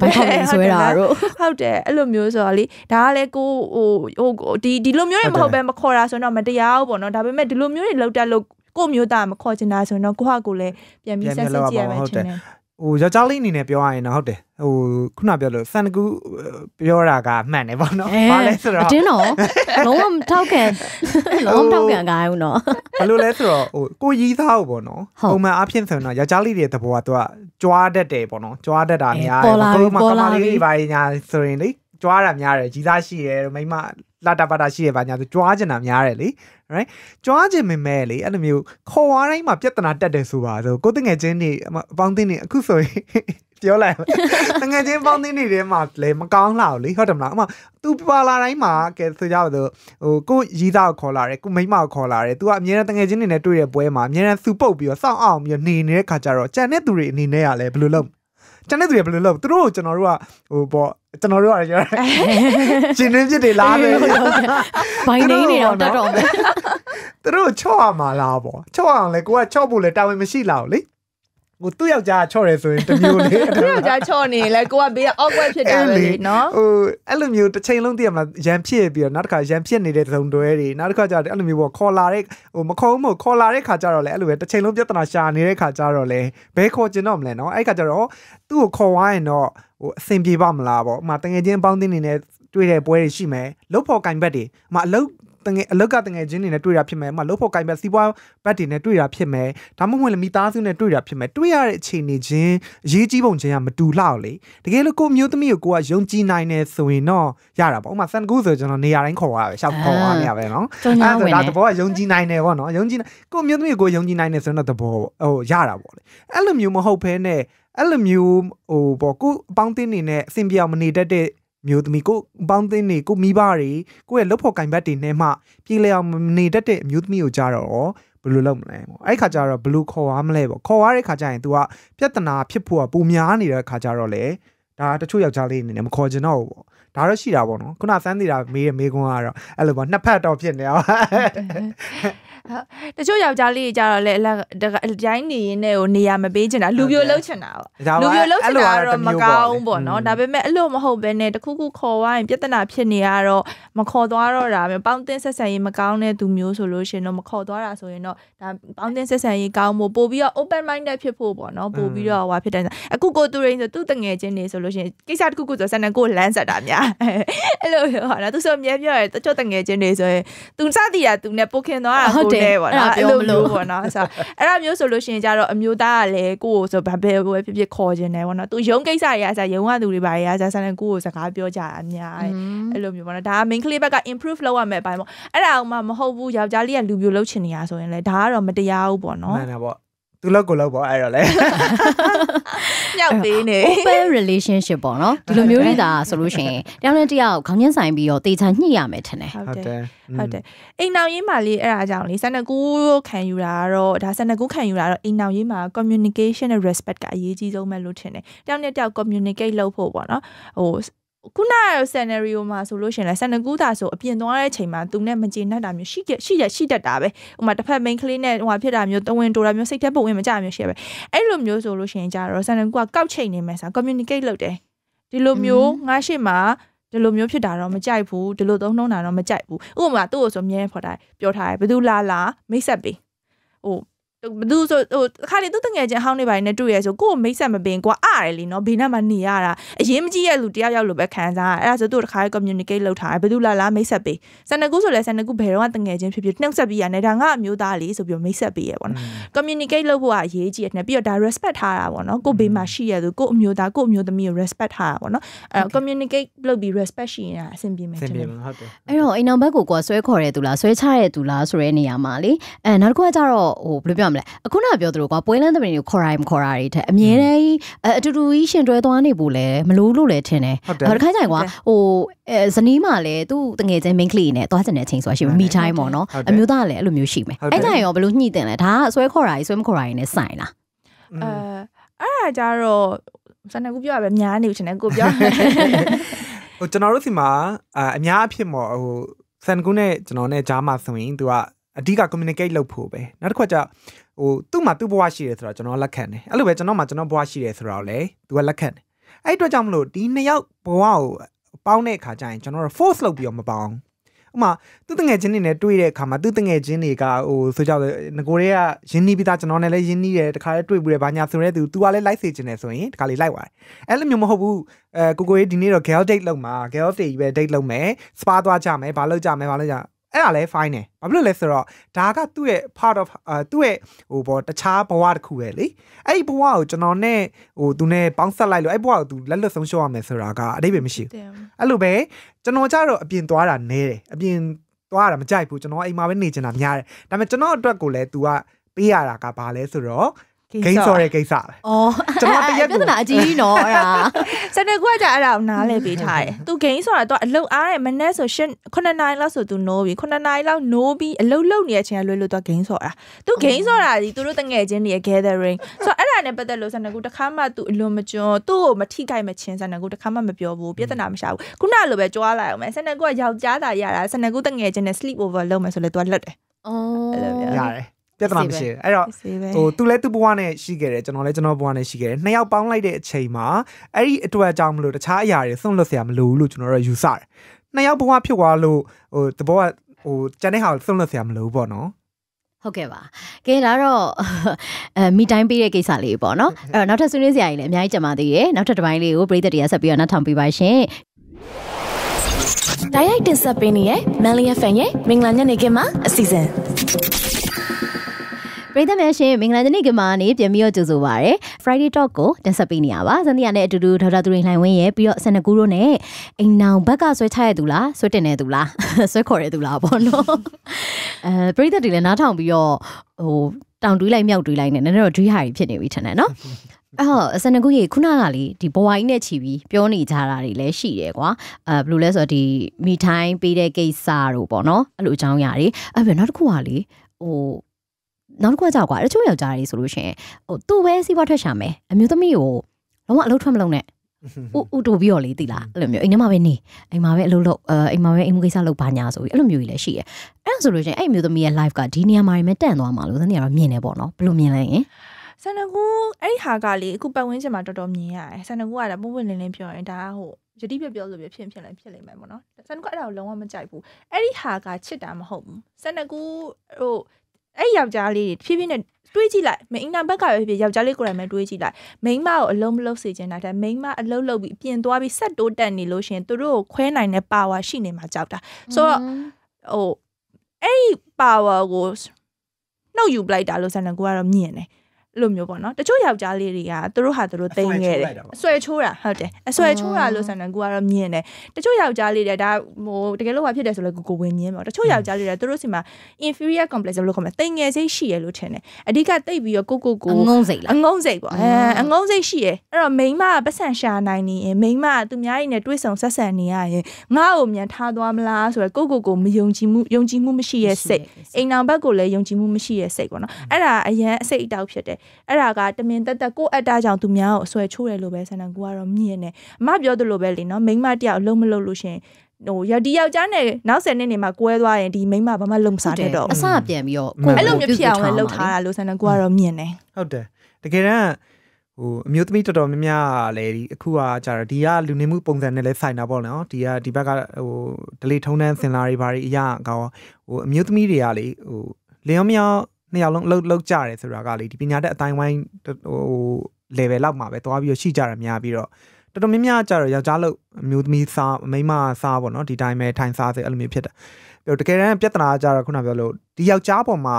ဘာခေါ်ရင်ဆွဲတာ
တို့ဟုတ်တယ်အဲ့လိုမျိုးဆိုတော့လေဒါကလည်းကိုဟိုဟိုဒီဒီလိုမျိုးတွေမဟုတ်ပဲမခေါ်တာဆိုတော့မတရားဘူးပေါ့နော်ဒါပေမဲ့ဒီလိုမျိုးတွေလောက်တတ်လို့ကိုမျိုးသားမခေါ်ချင်တာဆိုတော့ကိုဟာကိုလည်းပြန်ပြီးဆက်ဆက်ကြည့်ရမယ်ထင်တယ်
ဟိုယောက်ျားလေးအနေနဲ့ပြောရရင်တော့ဟုတ်တယ်ဟိုခုနပြောလို့စန်တကူပြောတာကမှန်တယ်ပေါ့နော်ဘာလဲဆိုတော့အတင
်း
တော့လုံးဝမထောက်ခံလုံးဝမထောက်ခံ
ကားဘူးနော်ဘာလို့လဲဆိုတော့ဟိုကိုရီးသားဘောနော်ပုံမှန်အဖြစ်ဆိုတော့ယောက်ျားလေးတွေတဘောကသူကကြွားတတ်တယ်ပေါ့နော်ကြွားတတ်တာများတယ်ဘယ်လိုမှကမလေးတွေပါညာဆိုရင်လေကြွားတာများတယ်ကြီးသားရှိတယ်မိမလာတာပါတာရှိရပါညာသူကြွားကျင်တာများတယ်လေ right ကြွားကျင်မိမဲ့လေအဲ့လိုမျိုးခေါ်ဝါတိုင်းမှာပြဿနာတက်တယ်ဆိုပါဆိုကိုတငယ်ချင်းတွေအပေါင်းအသင်းတွေအခုဆိုရင်ပြောလိုက်တငယ်ချင်းပေါင်းသင်းတွေထဲမှာလည်းမကောင်းလာဘူးလေဟုတ်တယ်မလားအမ तू ပါလာတိုင်းမှာကဲဆိုကြပါစို့ဟိုကိုရီးသားကိုခေါ်လာတယ်ကိုမိမကိုခေါ်လာတယ် तू ကအများနဲ့တငယ်ချင်းတွေနဲ့တွေ့တဲ့ပွဲမှာအများနဲ့သူပုတ်ပြီးတော့စောင့်အောင်ပြီးတော့နေနေတဲ့ခါကျတော့ကြံတဲ့သူတွေအနေနဲ့ကလည်းဘယ်လိုလုပ်ကျန်တဲ့သူတွေဘယ်လိုလုပ်သူတို့ကိုကျွန်တော်တို့ကဟိုပေါ့ကျွန်တော်တို့ကရကျင်းနေပြစ်တွေလားပဲဘို
င်းနေနေတော့တတ်တော့မယ်
သူတို့ချော့ရမှာလားပေါ့ချော့အောင်လေကိုကချော့ဖို့လေတာဝန်မရှိလားလေဟိုသူ့ယောက်ျားချော့တယ်ဆိုရင်တမျိုးလေ
သူ့ယ
ောက်ျားချော့နေလေကိုကဘေးက awkward ဖြစ်တာပဲလေနော်
ဟိုအဲ့လိုမျိုးတစ်ချိန်လုံးသိရမလားရန်ဖြစ်ပြီးတော့နောက်တစ်ခါရန်ဖြစ်နေတဲ့သုံတွဲတွေနောက်တစ်ခါကျတော့အဲ့လိုမျိုးပေါ့ခေါ်လာတဲ့ဟိုမခေါ်ဘူးခေါ်လာတဲ့ခါကျတော့လေအဲ့လိုပဲတစ်ချိန်လုံးပြဿနာရှာနေတဲ့ခါကျတော့လေဘဲခေါ်ကျင်တော့မလဲနော်အဲ့ခါကျတော့သူ့ကိုခေါ်ဝိုင်းရင်တော့ဟိုအဆင်ပြေပါမလားပေါ့ဥမာတငယ်ချင်းပေါင်းတင်နေတဲ့တွေ့တဲ့ပွဲတွေရှိမယ်လုတ်ဖို့ကင်ဘက်တွေဥမာအလုတ်တငယ်အလုတ်ကတငယ်ချင်းတွေနဲ့တွေ့တာဖြစ်မယ်ဥမာလုတ်ဖို့ကိုင်ဘက်စီးပွားဘက်တွေနဲ့တွေ့တာဖြစ်မယ်ဒါမှမဟုတ်လည်းမိသားစုနဲ့တွေ့တာဖြစ်မယ်တွေ့ရတဲ့အခြေအနေချင်းအရေးကြီးပုံချင်းကမတူလောက်လေတကယ်လို့ကိုမျိုးသမီးကိုကိုကယုံကြည်နိုင်တယ်ဆိုရင်တော့ရတာပေါ့ဥမာစန်ကူဆိုကျွန်တော်နေရာတိုင်းခေါ်ရပဲရှောက်ခေါ်ရနေရပဲเนาะအဲ့ဒါတော့ဘောကယုံကြည်နိုင်တယ်ပေါ့เนาะယုံကြည်ကိုမျိုးသမီးကိုယုံကြည်နိုင်တယ်ဆိုတော့တဘောဟိုရတာပေါ့လေအဲ့လိုမျိုးမဟုတ်ဘဲနဲ့အဲ့လိုမျိုးဟိုပေါ့ကိုအပေါင်းအသင်းနေနဲ့အဆင်ပြေအောင်မနေတတ်တဲ့မျိုးသမီးကိုပေါင်းသင်းတွေကိုမိဘတွေကိုရဲ့လှုပ်ဖို့ကင်ဘတ်တွေနဲ့မှပြည်လဲအောင်နေတတ်တဲ့အမျိုးသမီးကိုကြတော့ဘယ်လိုလုပ်မလဲပေါ့အဲ့ခါကျတော့ဘယ်လိုခေါ်ရမလဲပေါ့ခေါ်ရတဲ့ခါကျရင် तू ကပြဿနာဖြစ်ဖို့ကပုံများနေတဲ့ခါကျတော့လေဒါတချို့ယောက်ျားလေးအနေနဲ့မခေါ်ချင်တော့ဘူးပေါ့ဒါတော့ရှိတာပေါ့နော်ခုနစမ်းသေးတာမေးရမေးခွန်းကတော့အဲ့လိုပေါ့နှစ်ဖက်တော့ဖြစ်နေအောင်
တချို့ယောက်ျားလေးတွေကြတော့လေအလတိုင်းနေရင်းနဲ့ကိုနေရာမပေးချင်တာလူပြိုလှုပ်ချင်တာပေါ့လူပြိုလှုပ်ချင်တာတော့မကောင်းပေါ့နော်ဒါပေမဲ့အဲ့လိုမဟုတ်ဘဲနဲ့တခုခုခေါ်သွားရင်ပြဿနာဖြစ်နေရတော့မခေါ်သွားတော့တာပဲပေါင်းတင်ဆက်ဆံရေးမကောင်းတဲ့သူမျိုးဆိုလို့ရှင်တော့မခေါ်သွားတာဆိုရင်တော့ဒါပေါင်းတင်ဆက်ဆံရေးကောင်းဖို့ပို့ပြီးတော့ open minded ဖြစ်ဖို့ပေါ့နော်ပို့ပြီးတော့ဟွာဖြစ်တယ်အခုကိုသူရင်းဆိုသူ့တငယ်ချင်းနေဆိုလို့ရှင်ကိစ္စတခုခုဆိုဆက်နေကိုလမ်းဆက်တာများအဲ့လိုဟောတာသူဆိုမြဲပြောရဲတချို့တငယ်ချင်းနေဆိုရင်သူစသည်တာသူနဲ့ပုတ်ခင်သွားတာကိုတယ်ပေါ့နော်အဲ့လိုမျိုးပေါ့နော်ဆိုအဲ့လိုမျိုးဆိုလို့ရှိရင်ကြတော့အမျိုးသားကလည်းကိုယ့်ကိုဆိုဘာပဲပဲဖြစ်ဖြစ်ခေါ်ခြင်းတယ်ပေါ့နော်သူရုံးကိစ္စတွေကဆိုရုံးကသူတွေပါတွေကဆိုဆန်ကိုယ့်ကိုစကားပြောကြတာအများအဲ့လိုမျိုးပေါ့နော်ဒါက main ကလေးဘက်က improve လုပ်ရမယ့်အပိုင်းပေါ့အဲ့ဒါအောင်မှမဟုတ်ဘူးယောက်ျားလေးကလူမျိုးလုပ်ချင်နေတာဆိုရင်လည်းဒါကတော့မတရားဘူးပေါ့နော်မှန်
တာပေါ့သူလောက်ကိုလောက်ပေါ့အဲ့တော့လေ
ညောက်ပေးနေ open
relationship ပေါ့နော်ဒီလိုမျိုးတွေဒါဆိုလို့ရှိရင်တယောက်နဲ့တယောက်ခေါင်းချင်းဆိုင်ပြီးတော့တေချာညှိရမယ်ထင်
တယ်ဟုတ်တယ်ဟုတ်တယ်အိမ်နောက်ရင်းမှာလေးအဲ့ဒါကြောင့်လေ12ခုခံယူတာကတော့ဒါ12ခုခံယူတာတော့အိမ်နောက်ရင်းမှာ communication နဲ့ respect ကအရေးကြီးဆုံးပဲလို့ထင်တယ်တယောက်နဲ့တယောက် communicate လုပ်ဖို့ပေါ့နော်ဟိုခုနက scenario မှာဆိုလို့ရှင်လဲ12ကူးတာဆိုအပြင်သွားတဲ့အချိန်မှာသူနဲ့မကျေနပ်တာမျိုးရှိရှိရရှိတတ်တာပဲဟိုမှာတစ်ဖက် main ကလေးနဲ့ဟိုမှာဖြစ်တာမျိုးတဝင်းတိုတာမျိုးစိတ်သက်ပုံဝင်မကြမျိုးရှိရပဲအဲ့လိုမျိုးဆိုလို့ရှင်ကြတော့12ကူးကကောက်ချိန်နေမယ်ဆို communicate လုပ်တယ်ဒီလိုမျိုးငါရှိမှာဒီလိုမျိုးဖြစ်တာတော့မကြိုက်ဘူးဒီလိုသုံးနှုံးတာတော့မကြိုက်ဘူးဥပမာသူ့ကိုဆိုမြဲဖော်တာပြောထားတယ်ဘယ်သူလာလာမိတ်ဆက်ပေးဟိုဘသူဆိုဟိုအခါလေသူတငယ်ချင်းဟောင်းနေပါနေတွေ့ရဆိုကိုကိုမိတ်ဆက်မပင်ကွာအရယ်လीเนาะဘေးနားမှာနေရတာအရင်မကြည့်ရလူတယောက်ယောက်လိုပဲခံစားရအဲ့ဒါဆိုသူတခါ communicate လုပ်ထားတယ်ဘသူလာလာမိတ်ဆက်ပေးဆန်နကူဆိုလဲဆန်နကူဘယ်တော့မှတငယ်ချင်းဖြစ်ဖြစ်နှုတ်ဆက်ပြီးရတယ်ဒါငါအမျိုးသားလေးဆိုပြီးမိတ်ဆက်ပေးရပေါ့နော် communicate လုပ်ဖို့ကအရေးကြီးတယ်ပြီးတော့ဒါ respect ထားတာပေါ့နော်ကိုဘေးမှာရှိရသူကိုအမျိုးသားကိုအမျိုးသမီးကို respect ထားတာပေါ့နော်အဲ communicate လုပ်ပြီး respect ရှိရင်အဆင်ပြေမယ်အဆင်ပြေမှာဟုတ်တယ်အဲ့တော
့အိမ်အောင်ဘက်ကိုကွာဆွဲခေါ်ရဲသူလားဆွဲချရဲသူလားဆိုတဲ့နေရာမှာလေအဲနောက်တစ်ခုကကြတော့ဟိုဘယ်လိုပြောမလဲအခုနပြောသလိုကွာပွဲလန်းသမီးတွေကိုခေါ်ရမခေါ်ရတွေတဲ့အမြဲတမ်းအတူတူကြီးရှင်တွဲသွားနေဖို့လဲမလို့လို့လဲထင်တယ်ဟုတ်တယ်ခါကျရင်ကွာဟိုအဲဇနီးမှလည်းသူ့တငယ်ချင်း main clay နဲ့သွားကျင်တဲ့အချိန်ဆိုတာရှိမယ် me time ပေါ့နော်အမျိုးသားလည်းအဲ့လိုမျိုးရှိမယ်အဲ့ကြရင်ရောဘလို့ညှိတင်လဲဒါကအစွဲခေါ်ရကြီးစွဲမခေါ်ရကြီးနဲ့ဆိုင်လား
အဲအဲ့ဒါကြတော့စနေကူပြောရပဲများနေဦးချင်တယ်ကိုပြော
ဟိုကျွန်တော်တို့ဒီမှာအများအဖြစ်မော်ဟိုစန်ကူနဲ့ကျွန်တော်နဲ့ဂျားမှာဆိုရင်သူကအဓိက communicate လုပ်ဖို့ပဲနောက်တစ်ခါကျဟိုသူ့မှာသူ့ဘဝရှိတယ်ဆိုတော့ကျွန်တော်လက်ခံတယ်အဲ့လိုပဲကျွန်တော်မှာကျွန်တော်ဘဝရှိတယ်ဆိုတော့လေသူကလက်ခံတယ်အဲ့အတွက်ကြောင့်မလို့ဒီနှစ်ယောက်ဘဝကိုပေါင်းတဲ့အခါကျရင်ကျွန်တော်တို့ force လုပ်ပြီးတော့မပေါင်းဥမာသူတငယ်ချင်းတွေနဲ့တွေ့တဲ့အခါမှာသူတငယ်ချင်းတွေကဟိုဆိုကြတယ်ငကိုတွေကယင်းနီးပြီးသားကျွန်တော်နဲ့လည်းယင်းနီးတယ်တခါလည်းတွေ့ဘူးတယ်ဘာညာဆိုတဲ့သူ तू ကလည်းလိုက်စေချင်တယ်ဆိုရင်တခါလေးလိုက်သွားတယ်အဲ့လိုမျိုးမဟုတ်ဘူးအဲကိုကိုကြီးဒီနေ့တော့ girl date လုပ်မှာ girl date ပဲ date လုပ်မယ် spa သွားကြမယ်ဘာလုပ်ကြမယ်ဘာလုပ်ကြအဲ့ဒါလည်း fine တယ်ဘာဖြစ်လို့လဲဆိုတော့ဒါကသူ့ရဲ့ part of သူ့ရဲ့ဟိုဘောတခြားဘဝတစ်ခုပဲလေအဲ့ဒီဘဝကိုကျွန်တော်နဲ့ဟိုသူနဲ့ပေါင်းဆက်လိုက်လို့အဲ့ဘဝကိုသူလက်လွတ်ဆုံးရှုံးရမယ်ဆိုတာကအတိတ်ပဲမရှိဘူးအဲ့လိုပဲကျွန်တော်ကြတော့အပြင်သွားတာနဲတယ်အပြင်သွားတာမကြိုက်ဘူးကျွန်တော်အိမ်မှာပဲနေချင်တာများတယ်ဒါပေမဲ့ကျွန်တော်အတွက်ကိုလည်း तू ကပေးရတာကဘာလဲဆိုတော့ဂိမ်းဆော်တဲ့ကိစ္စပဲ
။အော်ကျွန်တော်တရက်ပြဿနာအကြီးကြီးနော်အဲ့ဒါ။စနေကွက်ကကြအဲ့ဒါကိုနားလဲပေးထားတယ်။ तू ဂိမ်းဆော်တာတော့အလုတ်အားတဲ့မနေ့ဆို9နာရီလောက်ဆို तू နိုးပြီ9နာရီလောက်နိုးပြီးအလုတ်လုတ်နေတဲ့အချိန်ကလွယ်လို့ तू ဂိမ်းဆော်တာ။ तू ဂိမ်းဆော်တာဒီသူတို့တငယ်ချင်းတွေ gathering ဆိုတော့အဲ့ဒါနဲ့ပတ်သက်လို့စနေကွက်တခါမှ तू အလွန်မကျွန်းသူ့ကိုမထိခိုက်မချင်းစနေကွက်တခါမှမပြောဘူးပြဿနာမရှာဘူး။ခုနလိုပဲကြွားလာအောင်မယ်စနေကွက်ကယောက်ျားသာရတာစနေကွက်တငယ်ချင်းနဲ့ sleep over လုပ်မယ်ဆိုလဲ तू လွတ်တယ်။အော်ရတယ်ပြဿနာမရှိဘူးအဲ့တော့ဟိုသ
ူလည်းသူ့ဘဝနဲ့ရှိခဲ့တယ်ကျွန်တော်လည်းကျွန်တော်ဘဝနဲ့ရှိခဲ့တယ်နှစ်ယောက်ပေါင်းလိုက်တဲ့အချိန်မှာအဲ့ဒီအတွက်ကြောင့်မလို့တခြားအရာတွေဆွန့်လွတ်เสียမလို့လို့ကျွန်တော်တို့ယူဆတယ်နှစ်ယောက်ဘဝဖြစ်သွားလို့ဟိုတဘောကဟိုကျန်တဲ့ဟာကိုဆွန့်လွတ်เสียမလို့ပေါ့နော်
ဟုတ်ကဲ့ပါ။ကဲဒါတော့အဲမိတိုင်းပေးတဲ့ကိစ္စလေးပေါ့နော်။အဲ့တော့နောက်ထပ်ဆွေးနွေးစရာကြီးလည်းအများကြီးကြံပါသေးတယ်။နောက်ထပ်တစ်ပိုင်းလေးကိုပရိသတ်တွေကဆက်ပြီးတော့နောက်ထောင်ပေးပါရှင်။တိုက်ရိုက်တင်ဆက်ပေးနေရယ် Melian Fan ရဲ့မင်္ဂလာညနေခင်းပါအစီအစဉ်။ပရိသတ်များရှင်မင်္ဂလာညနေခင်းပါနေပြန်ပြီးတော့ကြိုဆိုပါရစေ Friday Talk ကိုတင်ဆက်ပေးနေရပါစန္ဒရာနဲ့အတူတူဒေါက်တာသူရင်လှိုင်ဝင်းရဲ့ပြီးတော့ဆန်နကူတို့နဲ့အိမ်နောင်ဘက်ကဆွဲချရတူလားဆွဲတင်နေတူလားဆွဲခေါ်ရတူလားပေါ့နော်အဲပရိသတ်တွေလည်းနားထောင်ပြီးတော့ဟိုတောင်တွေးလိုက်မြောက်တွေးလိုက်နဲ့နည်းနည်းတော့တွေးဟာကြီးဖြစ်နေပြီထင်တယ်နော်အဲ့တော့ဆန်နကူကြီးခုနကလေဒီဘဝကြီးနဲ့ချီပြီးပြောနေကြတာတွေလည်းရှိတယ်ကွာအဲဘယ်လိုလဲဆိုတော့ဒီမိထိုင်းပေးတဲ့ကိစ္စတို့ပေါ့နော်အဲ့လိုအကြောင်းအရာတွေအဲ့ပြီးနောက်တစ်ခုကလေဟိုနောက်တစ်ခုကကြောက်ကွာတချို့ယောက်ျားတွေဆိုလို့ရှိရင်ဟိုသူ့ပဲစီးပွားထွက်ရှာမယ်အမျိုးသမီးကိုလုံးဝအလုပ်ထွက်မလုပ်နဲ့ဥဥတူပြီးတော့လေတိလားအဲ့လိုမျိုးအိမ်ထဲမှာပဲနေအိမ်မှာပဲအလုပ်လုပ်အဲအိမ်မှာပဲအိမ်မကိစ္စလုပ်ပါညာဆိုပြီးအဲ့လိုမျိုးကြီးလည်းရှိရယ်အဲ့ဒါဆိုလို့ရှိရင်အဲ့မျိုးသမီးရဲ့ life ကဒီနေရာမှာပဲတန့်သွားမှာလို့သတိရတော့မြင်နေပေါ့နော်ဘယ်လိုမြင်လဲရင်
ဆန္ဒကူအဲ့ဒီဟာကလေအခုပတ်ဝန်းကျင်မှာတော်တော်မြင်ရတယ်ဆန္ဒကူကလည်းပုံပွင့်လင်းလင်းပြောရင်ဒါဟိုယတိပြပြောလို့ပြဖြစ်ဖြစ်လည်းဖြစ်လိမ့်မယ်ပေါ့နော်ဆန္ဒကူအဲ့ဒါကိုလုံးဝမကြိုက်ဘူးအဲ့ဒီဟာကချစ်တာမဟုတ်ဘူးဆန္ဒကူဟိုအဲ့ယောက်ျားလေးဖြည်းဖြည်းနဲ့တွေးကြည့်လိုက်မိန်းနာဘက်ကပဲဖြစ်ဖြစ်ယောက်ျားလေးကိုယ်တိုင်ပဲတွေးကြည့်လိုက်မိန်းမကိုအလုံးမလုံးစေချင်တာတဲ့မိန်းမအလုံးလုံးပြီးပြင်သွားပြီးဆက်တိုးတက်နေလို့ရှင်သူတို့ကိုခွဲနိုင်တဲ့ပါဝါရှိနေမှာကြောက်တာဆိုတော့ဟိုအဲ့ဒီပါဝါကိုနှုတ်ယူပလိုက်တာလို့ဆန္ဒကိုကတော့မြင်တယ်လိုမျိုးပေါ့နော်တချို့ယောက်ျားလေးတွေကသူတို့ဟာသူတို့တိမ့်ခဲ့တယ်အဆွဲချိုးတာဟုတ်တယ်အဆွဲချိုးတာလို့ဆန်တယ်ကိုကတော့မြင်တယ်တချို့ယောက်ျားလေးတွေဒါဟိုတကယ်လို့ဟာဖြစ်တယ်ဆိုလဲကိုကိုဝင်မြင်ပေါ့တချို့ယောက်ျားလေးတွေသူတို့စီမှာ inferior complex လို့ခေါ်မယ်တိမ့်ငယ်စိတ်ရှိရလို့ထင်တယ်အဓိကတိတ်ပြီးတော့ကိုကိုကိုအငုံစိတ်လားအငုံစိတ်ပေါ့အဲအငုံစိတ်ရှိရအဲ့တော့မိန်းမပတ်စံရှာနိုင်နေရင်မိန်းမသူများကြီးနဲ့တွေးဆုံဆက်ဆံနေရရင်ငါ့ကိုမြန်ထားသွားမလားဆိုတော့ကိုကိုကိုမယုံကြည်မှုယုံကြည်မှုမရှိရစိတ်အိမ်နောက်ဘက်ကိုလည်းယုံကြည်မှုမရှိရစိတ်ပေါ့နော်အဲ့ဒါအရန်အစိတ်အတောက်ဖြစ်တယ်အဲ့ဒါကတမင်တက်တက်ကိုအပ်တာကြောင့်သူများကိုအဆွဲချိုးတယ်လို့ပဲဆန္ဒကိုကတော့မြင်နေအမပြောသလိုပဲလေနော်မိန်းမတယောက်အလုံးမလုံးလို့ရှင်ဟိုရဒီယောက်ျားနဲ့နောက်ဆယ်နှစ်နေမှာကွဲသွားရင်ဒီမိန်းမဘာမှလုံမစားတတ်တော့အစပြန်ပြီးတော့အဲ့လိုမျိုးဖြစ်အောင်လှုပ်ထားတာလို့ဆန္ဒကိုကတော့မြင်နေဟ
ုတ်တယ်တကယ်တမ်းဟိုအမျိုးသမီးတော်တော်များများလည်းဒီအခုကကြာတော့ဒီကလူနေမှုပုံစံနဲ့လည်းဆိုင်တာပေါ့နော်ဒီကဒီဘက်ကဟိုဒလေထုံးတန်းစင်လာတွေဘာတွေအရာကောဟိုအမျိုးသမီးတွေကလေဟိုလျောင်းမြောင်းနှစ်ယောက်လုံးလှုပ်လှုပ်ကြတယ်ဆိုတာကလေဒီပညာတတ်အတိုင်းဝိုင်းဟို level လောက်မှာပဲသွားပြီးတော့ရှိကြတာများပြီးတော့တော်တော်များများကြတော့ယောက်ျားလှုပ်မျိုးသမီးစားမိန်းမစားပေါ့နော်ဒီတိုင်းပဲထိုင်စားစေအဲ့လိုမျိုးဖြစ်တာပြောတကယ်တမ်းပြဿနာကြတော့ခုနပြောလို့ဒီယောက်ျားပေါ်မှာ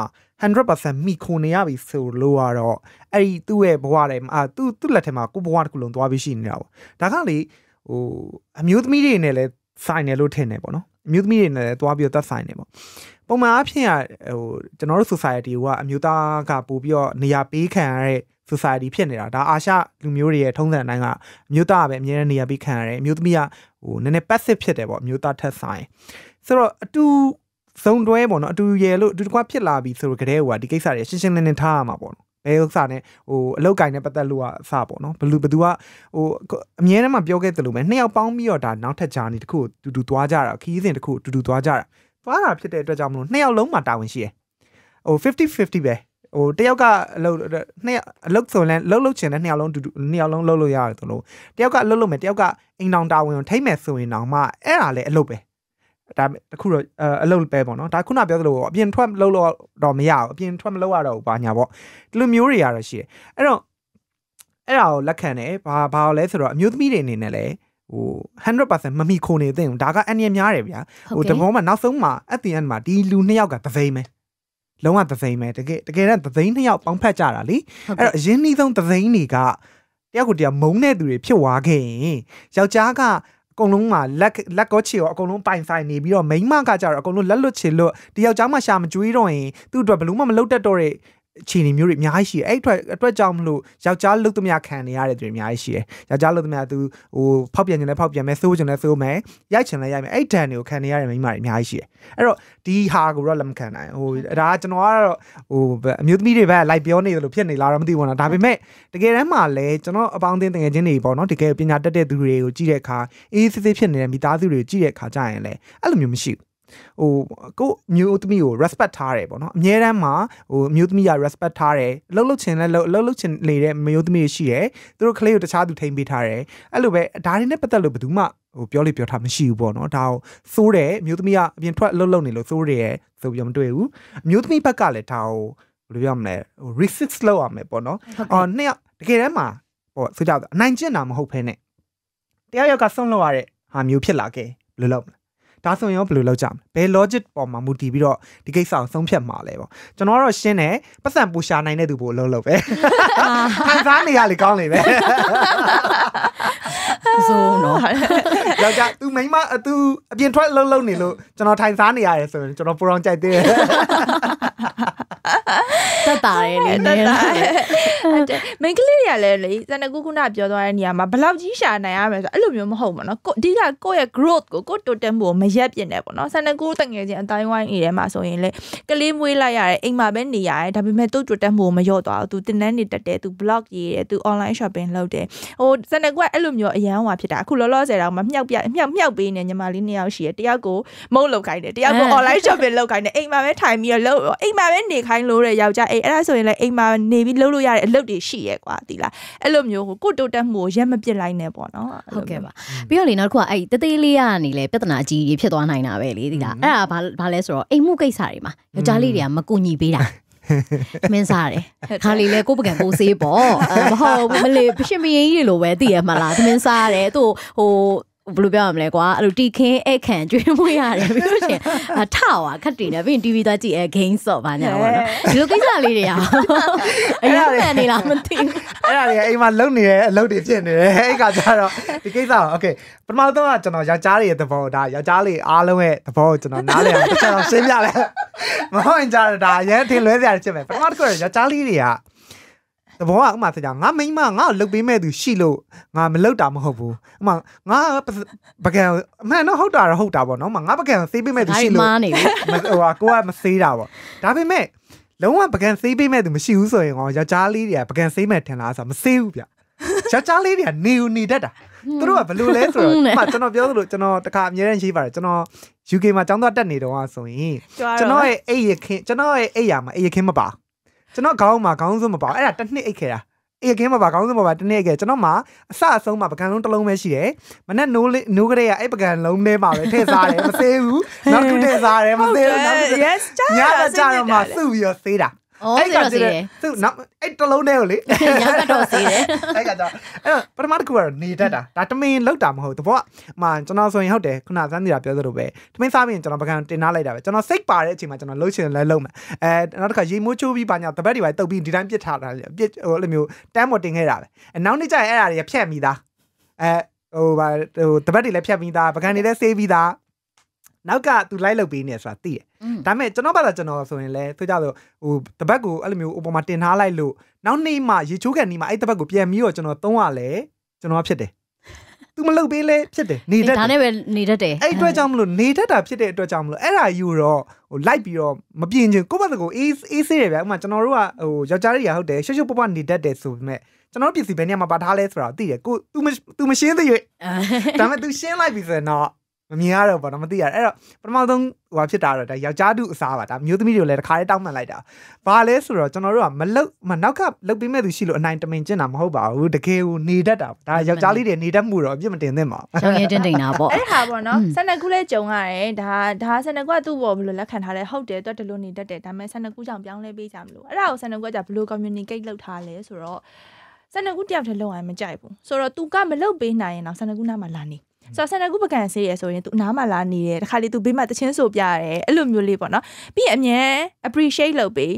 100%မိခိုနေရပြီဆိုလို့ကတော့အဲ့ဒီသူ့ရဲ့ဘဝထဲမှာသူ့သူ့လက်ထဲမှာကိုဘဝတစ်ခုလုံးသွားပြီးရှိနေတာပေါ့ဒါကလေဟိုအမျိုးသမီးတွေနဲ့လည်းဆိုင်တယ်လို့ထင်တယ်ပေါ့နော်အမျိုးသမီးတွေနဲ့လည်းတွားပြီးတော့သက်ဆိုင်နေပေါ့ပုံမှန်အဖြစ်ကဟိုကျွန်တော်တို့ society ကအမျိုးသားကပို့ပြီးတော့နေရာပေးခံရတဲ့ society ဖြစ်နေတာဒါအာရှလူမျိုးတွေရဲ့ထုံးစံအတိုင်းကအမျိုးသားပဲအများနဲ့နေရာပေးခံရတယ်အမျိုးသမီးကဟိုနည်းနည်း passive ဖြစ်တယ်ပေါ့အမျိုးသားထက်ဆိုင်ဆိုတော့အတူစုံတွဲပေါ့နော်အတူရယ်လို့အတူတကွဖြစ်လာပြီဆိုတော့ကြတဲ့ဟိုကဒီကိစ္စတွေရှင်းရှင်းလင်းလင်းထားရမှာပေါ့နော်ဘယ်ဥစ္စာနဲ့ဟိုအလောက်ကိုင်းနဲ့ပတ်သက်လို့อ่ะအစပေါ့နော်ဘလူဘသူကဟိုအမြဲတမ်းမှပြောခဲ့တယ်လို့ပဲနှစ်ယောက်ပေါင်းပြီးတော့ဒါနောက်ထပ်ဂျာနေတစ်ခုတူတူသွားကြတာခီးစဉ်တစ်ခုတူတူသွားကြတာသွားတာဖြစ်တဲ့အတွက်ကြောင့်မလို့နှစ်ယောက်လုံးမှာတာဝန်ရှိရယ်ဟို50 50ပဲဟိုတယောက်ကအလုပ်နှစ်အလုပ်ဆိုရင်လှုပ်လှုပ်ချင်တဲ့နှစ်ယောက်လုံးတူတူနှစ်ယောက်လုံးလှုပ်လို့ရတယ်ဆိုလို့တယောက်ကအလုပ်လုပ်မယ်တယောက်ကအိမ်တောင်တာဝန်ကိုထိမ့်မယ်ဆိုရင်တောင်မှအဲ့ဒါလည်းအလုပ်ပဲဒါတခုတော့အလုပ်ပဲပေါ့နော်ဒါခုနပြောသလိုပေါ့အပြင်ထွက်မလုပ်တော့မရဘူးအပြင်ထွက်မလုပ်ရတော့ဘူးဘာညာပေါ့ဒီလိုမျိုးတွေရတော့ရှိတယ်အဲ့တော့အဲ့ဒါကိုလက်ခံတယ်ဘာဘာလဲဆိုတော့အမျိုးသမီးတွေအနေနဲ့လည်းဟို100%မမိခိုနေသင့်ဘူးဒါကအန်ရများတယ်ဗျာဟိုတဘောမှာနောက်ဆုံးမှာ at the end မှာဒီလူနှစ်ယောက်ကသသိမ်းပဲလုံးဝသသိမ်းပဲတကယ်တကယ်တော့သသိမ်းနှစ်ယောက်ပေါင်းဖက်ကြတာလीအဲ့တော့အရင်နှီးဆုံးသသိမ်းတွေကတယောက်ကိုတယောက်မုန်းတဲ့သူတွေဖြစ်သွားခဲ့ရင်ယောက်ျားကအကုန်လုံးမှာလက်လက်ကောချေရောအကုန်လုံးပိုင်ဆိုင်နေပြီးတော့မိန်းမကကြတော့အကုန်လုံးလက်လွတ်ချေလွတ်တယောက်ျားမှရှာမကြွေးတော့ရင်သူ့အတွက်ဘလို့မှမလုပ်တတ်တော့တဲ့အခြေအနေမျိုးတွေအများကြီးရှိတယ်အဲ့အတွက်အတွက်ကြောင့်မလို့ယောက်ျားလုတ်သမျှခံနေရတဲ့တွေအများကြီးရှိတယ်ယောက်ျားလုတ်သမျှသူဟိုဖောက်ပြန်ခြင်းလည်းဖောက်ပြန်မယ်စိုးခြင်းလည်းစိုးမယ်ရိုက်ခြင်းလည်းရိုက်မယ်အဲ့ဒဏ်တွေကိုခံနေရတဲ့မိန်းမတွေအများကြီးရှိတယ်အဲ့တော့ဒီဟာကိုတော့လက်မခံနိုင်ဟိုဒါကကျွန်တော်ကတော့ဟိုအမျိုးသမီးတွေပဲလိုက်ပြောနေတယ်လို့ဖြစ်နေလားတော့မသိဘူးနော်ဒါပေမဲ့တကယ်တမ်းမှာလည်းကျွန်တော်အပေါင်းအသင်းတကယ်ချင်းတွေပေါ့နော်တကယ်ပညာတတ်တဲ့သူတွေကိုကြည့်တဲ့အခါအေးစစ်စစ်ဖြစ်နေတဲ့မိသားစုတွေကိုကြည့်တဲ့အခါကြရင်လည်းအဲ့လိုမျိုးမရှိဘူးဟိုကိုမျိုးသမီးကို respect ထားတယ်ပေါ့နော်အများတန်းမှာဟိုမျိုးသမီးက respect ထားတယ်လှုပ်လှုပ်ချင်လဲလှုပ်လှုပ်လှုပ်ချင်နေတဲ့မျိုးသမီးရှိတယ်သူတို့ကလေးကိုတခြားသူထိမ့်ပေးထားတယ်အဲ့လိုပဲဒါတွေနဲ့ပတ်သက်လို့ဘယ်သူမှဟိုပြောလို့ပြောထားမရှိဘူးပေါ့နော်ဒါကိုသိုးတယ်မျိုးသမီးကအပြင်ထွက်လှုပ်လှုပ်နေလို့သိုးတယ်ဆိုပြီးတော့မတွေ့ဘူးမျိုးသမီးဘက်ကလည်းဒါကိုဘယ်လိုပြောမလဲဟို resist လောက်ရမယ်ပေါ့နော်အော်နှစ်ယောက်တကယ်တမ်းမှာဟိုဆိုကြတော့အနိုင်ကျင့်တာမဟုတ်ဖ ೇನೆ တယောက်ယောက်ကဆုံးလို့ရတဲ့ဟာမျိုးဖြစ်လာခဲ့ဘယ်လိုလုပ်မလဲဒါဆိုရင်ရောဘယ်လိုလုပ်ကြမလဲဘယ် logic ပေါ်မှာမူတည်ပြီးတော့ဒီကိစ္စကိုဆုံးဖြတ်မှာလဲပေါ့ကျွန်တော်ကတော့ရှင်းတယ်ပတ်စံပူရှာနိုင်တဲ့သူကိုအလုပ်လုပ်ပဲခံစားနေရလေကောင်းလေပဲအစိုးနော်ယောက်ျား तू မိန်းမ तू အပြင်ထွက်လှုပ်လှုပ်နေလို့ကျွန်တော်ထိုင်စားနေရတယ်ဆိုရင်ကျွန်တော်ပူရောင်ကြိုက်သေးတယ်တက်တာရဲ့လေတက်တာ
မိန်းကလေးတွေကလည်းလေစနေကူခုနပြောသွားတဲ့နေရာမှာဘလောက်ကြီးရှာနိုင်ရမယ်ဆိုအဲ့လိုမျိုးမဟုတ်ဘူးနော်ကိုအဓိကကိုယ့်ရဲ့ growth ကိုကိုတိုတက်မှုကိုမရက်ပြင်တယ်ပေါ့နော်စနေကူတငယ်ချင်းအတိုင်းဝိုင်းနေတယ်မှာဆိုရင်လေကလေးမွေးလိုက်ရတယ်အိမ်မှာပဲနေရတယ်ဒါပေမဲ့သူ့တိုတက်မှုကိုမရော့သွားဘူး तू တင်တန်းနေတက်တယ် तू blog ရေးတယ် तू online shopping လုပ်တယ်ဟိုစနေကူကအဲ့လိုမျိုးအရန်င်းမှာဖြစ်တာအခုလောလောဆယ်တော့မမြောက်ပြမြောက်မြောက်ပေးနေညီမလေးနှစ်ယောက်ရှိရတယောက်ကိုမုတ်လောက်ခိုင်းတယ်တယောက်ကို online shopping လောက်ခိုင်းတယ်အိမ်မှာပဲထိုင်ပြီးတော့လုပ်အိမ်မှာပဲနေခိုင်းလို့တဲ့ယောက်ျားအိမ်အဲ့ဒါဆိုရင်လည်းအိမ်မှာနေပြီးလုပ်လို့ရတဲ့အလုပ်တွေရှိရဲကွာဒီလားအဲ့လိုမျိုးကိုကိုတိုးတက်မှုကိုရက်မပစ်လိုက်နဲ့ပေါ့နော်ဟုတ်ကဲ့ပါ
ပြီးတော့လေနောက်တစ်ခုကအဲ့တသေးလေးကနေလေပြဿနာအကြီးကြီးဖြစ်သွားနိုင်တာပဲလေဒီလားအဲ့ဒါဘာဘာလဲဆိုတော့အိမ်မှုကိစ္စတွေမှာယောက်ျားလေးတွေကမကူညီပေးတာမင်းစားတယ်ခါလီလဲကိုပကံပိုးစေးပေါ့မဟုတ်မလေးရှင်မင်းကြီးတွေလိုပဲတည်ရမှာလားသမင်းစားတယ်သူ့ဟိုဘယ်လိုပြောရမလဲကွာအဲ့လိုတီခင်းအဲ့ခံကျွေးမွေးရတယ်ပြီးလို့ရှင်အထဝါခက်တင်တယ်ပြီးရင် TV သွားကြည့်အဲ game ဆော့ပါညာပေါ့နော်ဒီလိုကိစ္စလေးတွေอ่ะအရင်မှန်နေလား
မသိဘူးအဲ့ဒါတွေအိမ်မှာလုံနေတဲ့အလုပ်တွေဖြစ်နေတယ်အဲ့ကကြတော့ဒီကိစ္စက okay ပထမဆုံးကကျွန်တော်ယောက်ျားတွေရဲ့သဘောဒါယောက်ျားလေးအားလုံးရဲ့သဘောကိုကျွန်တော်နားလည်အောင်ကျွန်တော်ရှင်းပြလဲမဟုတ်ရင်ကြတော့ဒါအရင်ထင်လွဲစရာဖြစ်မယ်ပထမတစ်ခုကယောက်ျားလေးတွေကသဘောကဥမာဆိုကြငါမိမငါ့ကိုလုတ်ပေးမဲ့သူရှိလို့ငါမလုတ်တာမဟုတ်ဘူးဥမာငါပကံအမှန်တော့ဟုတ်တာတော့ဟုတ်တာပေါ့နော်ဥမာငါပကံဆေးပေးမဲ့သူရှိလို့ဟိုဟာကိုကမဆေးတာပေါ့ဒါပေမဲ့လုံးဝပကံဆေးပေးမဲ့သူမရှိဘူးဆိုရင်ရောယောက်ျားလေးတွေကပကံဆေးမဲ့ထင်လားဆိုတော့မဆေးဘူးဗျယောက်ျားလေးတွေကနေနေတတ်တာသူတို့ကဘယ်လိုလဲဆိုတော့ဥမာကျွန်တော်ပြောသလိုကျွန်တော်တခါအများတန်းရေးပါတယ်ကျွန်တော် UK မှာចောင်းသွားတက်နေတော့ဆိုရင်ကျွန်တော်ရဲ့အိတ်ရခင်ကျွန်တော်ရဲ့အိတ်ရမှာအိတ်ရခင်မပါဘူးကျွန်တော်ခေါင်းမှာခေါင်းစွန်းမပါဘူးအဲ့ဒါတစ်နှစ်အိတ်ခဲတာအေးကင်းမပါခေါင်းစွန်းမပါတစ်နှစ်အိတ်ခဲကျွန်တော်မှာအစအဆုံးမှာပကံလုံးတစ်လုံးပဲရှိတယ်မနဲ့နိုးလေးနိုးကလေးကအဲ့ပကံလုံးထဲမှာပဲထည့်စားတယ်မသေးဘူးနောက်တစ်ထည့်စားတယ်မသေးဘူးနောက်တစ်ညတာကြတော့မှစုပြီးတော့သေးတာအဲ့ကတည်းကသူနောက်အဲ့တလုံးတည်းကိုလေညကတော့စေးတယ်အဲ့ကတော့အဲ့တော့ပထမတစ်ခုကတော့နေတတ်တာဒါတမင်လောက်တာမဟုတ်တဘောအမှကျွန်တော်ဆိုရင်ဟုတ်တယ်ခုနစမ်းနေတာပြောသလိုပဲတမင်စားပြီးကျွန်တော်ပကံတင်ထားလိုက်တာပဲကျွန်တော်စိတ်ပါတဲ့အချိန်မှာကျွန်တော်လှုပ်ရှင်လဲလှုပ်မယ်အဲနောက်တစ်ခါရေမိုးချိုးပြီးပါညာတပတ်တွေပါတုတ်ပြီးဒီတိုင်းပြစ်ထားတာပြစ်ဟိုလိုမျိုးတမ်းမတင်ခဲ့တာပဲအနောက်နေ့ကျရင်အဲ့ဒါတွေဖြတ်မိသားအဲဟိုဗာဟိုတပတ်တွေလည်းဖြတ်ပြီးသားပကံတွေလည်းဆေးပြီးသားနောက်ကသူလိုက်လုပ်ပေးနေဆိုတာသိတယ်ဒါပေမဲ့ကျွန်တော်ဘာသာကျွန်တော်ဆိုရင်လဲဆိုကြလို့ဟိုတပတ်ကိုအဲ့လိုမျိုးဥပမာတင်ထားလိုက်လို့နောက်နေ့မှရေချိုးကန်နေမှအဲ့တပတ်ကိုပြန်ပြီးတော့ကျွန်တော်သုံးရလဲကျွန်တော်ဖြစ်တယ်သူမလုပ်ပေးလဲဖြစ်တယ်နေတတ်ဒါနဲ့ပဲနေတတ်တယ်အဲ့အတွက်ကြောင့်မလို့နေတတ်တာဖြစ်တဲ့အတွက်ကြောင့်မလို့အဲ့ဒါယူတော့ဟိုလိုက်ပြီးတော့မပြင်းချင်ကိုယ့်ဘက်ကိုအေးအေးဆေးတယ်ဗျာဥမာကျွန်တော်တို့ကဟိုယောက်ျားလေးရာဟုတ်တယ်ရွှေရွှေပွပွနေတတ်တယ်ဆိုပေမဲ့ကျွန်တော်ပစ္စည်းဘယ်နေရာမှာပါထားလဲဆိုတာသိတယ်ကို तू မ तू မရှင်းသေးရဒါပေမဲ့ तू ရှင်းလိုက်ပြီဆိုရင်တော့မမြင်ရတော့ဘောနော်မသိရအဲ့တော့ပထမဆုံးဟိုဖြစ်တာတော့ဒါယောက်ျားတူအစားပါဒါမျိုးသမီးတွေကိုလည်းတစ်ခါတည်းတောက်မှန်လိုက်တာဘာလဲဆိုတော့ကျွန်တော်တို့ကမလုတ်မနောက်ကလုတ်ပေးမဲ့သူရှိလို့အနိုင်တမင်ကျင့်တာမဟုတ်ပါဘူးတကယ်ကိုနေတတ်တာဒါယောက်ျားလေးတွေနေတတ်မှုတော့အပြစ်မတင်သင့်ပါဘူးရောင်ရဲတင်တင်တာပေါ့အဲ့ဒါ
ပေါ့နော်12ခုလေးဂျုံရတယ်ဒါဒါ12ခုကသူ့ဘောဘယ်လိုလက်ခံထားလဲဟုတ်တယ်တော်တလို့နေတတ်တယ်ဒါပေမဲ့12ခုကြောင့်ပြောင်းလဲပေးကြမလို့အဲ့ဒါကို12ခုကဘယ်လို communicate လုပ်ထားလဲဆိုတော့12ခုတယောက်တည်းလောက်အောင်မကြိုက်ဘူးဆိုတော့သူကမလုတ်ပေးနိုင်ရင်တော့12ခုနားမှာလာနေဆိုတော့ဆန္ဒကူပကံဆေးရယ်ဆိုရင် तू အနားမှာလာနေတယ်တခါလေ तू ဘေးမှာတချင်းဆိုပြရတယ်အဲ့လိုမျိုးလေးပေါ့နော်ပြီးရင်အမြဲ appreciate လုပ်ပေး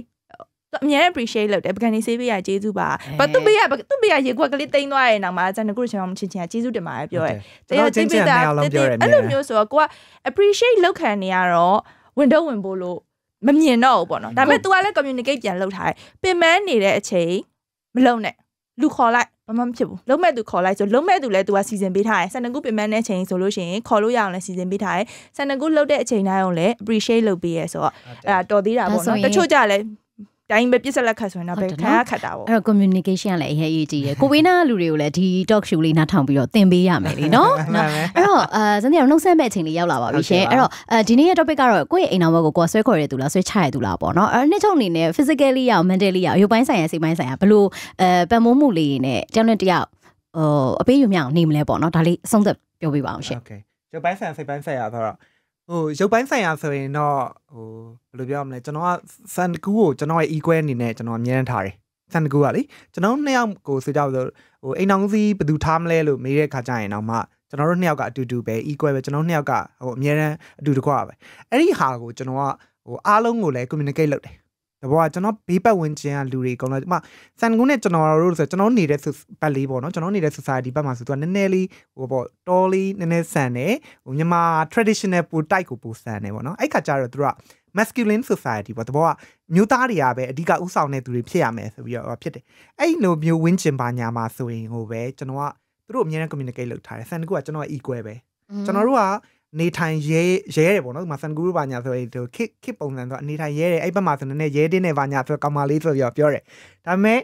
အမြဲ appreciate လုပ်တယ်ပကံနေဆေးပေးရကျေးဇူးပါဘာသူပေးရသူပေးရရေကွက်ကလေးတိမ့်သွားရင်တော့မှဆန္ဒကူချင်းအောင်ချင်းချင်းကျေးဇူးတင်ပါတယ်ပြောတယ်တရားကျေးဇူးတာအဲ့လိုမျိုးဆိုတော့ကိုက appreciate လုပ်ခံနေရတော့ဝင်တော့ဝင်ဖို့လို့မမြင်တော့ဘူးပေါ့နော်ဒါပေမဲ့ तू ကလည်း communicate ပြန်လုပ်ထားတယ်ပင်ပန်းနေတဲ့အချိန်မလုံနဲ့လူခေါ်လိုက်ဘာမှမဖြစ်ဘူးလုံးမဲ့သူခေါ်လိုက်ဆိုလုံးမဲ့သူလည်း तू ကစီစဉ်ပေးထားတယ်12ခုပြင်ပန်းတဲ့အချိန်ဆိုလို့ရှိရင်ခေါ်လို့ရအောင်လည်းစီစဉ်ပေးထားတယ်12ခုလှုပ်တဲ့အချိန်တိုင်းအောင်လည်း appreciate လုပ်ပေးရဲဆိုတော့အဲ့ဒါတော်သေးတာပေါ့နော်တချို့ကြလည်းတိုင်းပဲပြစ်ဆက်လက်ခတ်ဆိုရင်တော့ဘယ်ခံရခတ်တာပေါ့
အဲ့တော့ communication ကလည်းအရေးအကြီးတယ်ကိုဝေးနာလူတွေကိုလည်းဒီ talk show လေးနားထောင်ပြီးတော့သင်ပေးရမယ်လीနော်အဲ့တော့အဲစနေတော့နှုတ်ဆက်မဲ့အချိန်လေးရောက်လာ
ပါပြီရှင်အဲ့တော
့အဲဒီနေ့ရဲ့ topic ကတော့ကိုယ့်ရဲ့အိမ်နောက်ဘက်ကိုကိုယ်ဆွဲခေါ်ရတူလားဆွဲချရတူလားပေါ့နော်အဲ့နှစ်ချုပ်အနေနဲ့ physically ရော mentally ရောရုပ်ပိုင်းဆိုင်ရာစိတ်ပိုင်းဆိုင်ရာဘလို့အဲပံ့ပိုးမှုလေးနဲ့တယောက်နဲ့တယောက်ဟိုအပေးယူမြအောင်နေမလဲပေါ့နော်ဒါလေးအဆုံးသက်ပြောပြပါအောင်ရှင်โอเค
ရုပ်ပိုင်းဆိုင်ရာစိတ်ပိုင်းဆိုင်ရာဆိုတော့ဟိုရုပ်ပိုင်းဆိုင်ရာဆိုရင်တော့ဟိုဘယ်လိုပြောရမလဲကျွန်တော်ကဆန်တကူကိုကျွန်တော်ရဲ့ equal အနေနဲ့ကျွန်တော်အမြဲတမ်းထားတယ်ဆန်တကူကလေကျွန်တော်နှစ်ယောက်ကိုဆိုကြလို့ဟိုအိမ်အောင်စီဘယ်သူထားမလဲလို့မေးတဲ့ခါကျရင်တော့မှကျွန်တော်တို့နှစ်ယောက်ကအတူတူပဲ equal ပဲကျွန်တော်နှစ်ယောက်ကဟိုအမြဲတမ်းအတူတကွပဲအဲ့ဒီဟာကိုကျွန်တော်ကဟိုအားလုံးကိုလည်း communicate လုပ်တယ်တဘောကကျွန်တော်ဘေးပတ်ဝန်းကျင်ကလူတွေအကုန်လုံးဒီမှာစန်ကုန်းနဲ့ကျွန်တော်တို့ဆိုကျွန်တော်နေတဲ့ပတ်လေးပေါ့နော်ကျွန်တော်နေတဲ့ society ဘက်မှာဆိုသူကနည်းနည်းလေးဟိုပေါ့တော်လေးနည်းနည်းဆန်တယ်ဟိုမြန်မာ traditional ပူတိုက်ကိုပူဆန်တယ်ပေါ့နော်အဲ့ခါကျတော့သူက masculine society ပေါ့တဘောကမျိုးသားတွေကပဲအဓိကဥဆောင်တဲ့သူတွေဖြစ်ရမယ်ဆိုပြီးတော့ဖြစ်တယ်အဲ့လိုမျိုးဝန်းကျင်ပါညာမှာဆိုရင်ဟိုပဲကျွန်တော်ကသူတို့အများနဲ့ communicate လုပ်ထားတယ်စန်ကုန်းကကျွန်တော်က equal ပဲကျွန်တော်တို့ကနေထိုင်ရဲရဲတယ်ပေါ့နော်ဒီမှာစန်ကူရူပါညာဆိုရင်ဒီခစ်ခစ်ပုံစံဆိုအနေထိုင်ရဲတယ်အဲ့ဘက်မှာဆိုနည်းနည်းရဲတင်းနေပါညာဆိုကောင်မလေးဆိုပြီးတော့ပြောတယ်ဒါပေမဲ့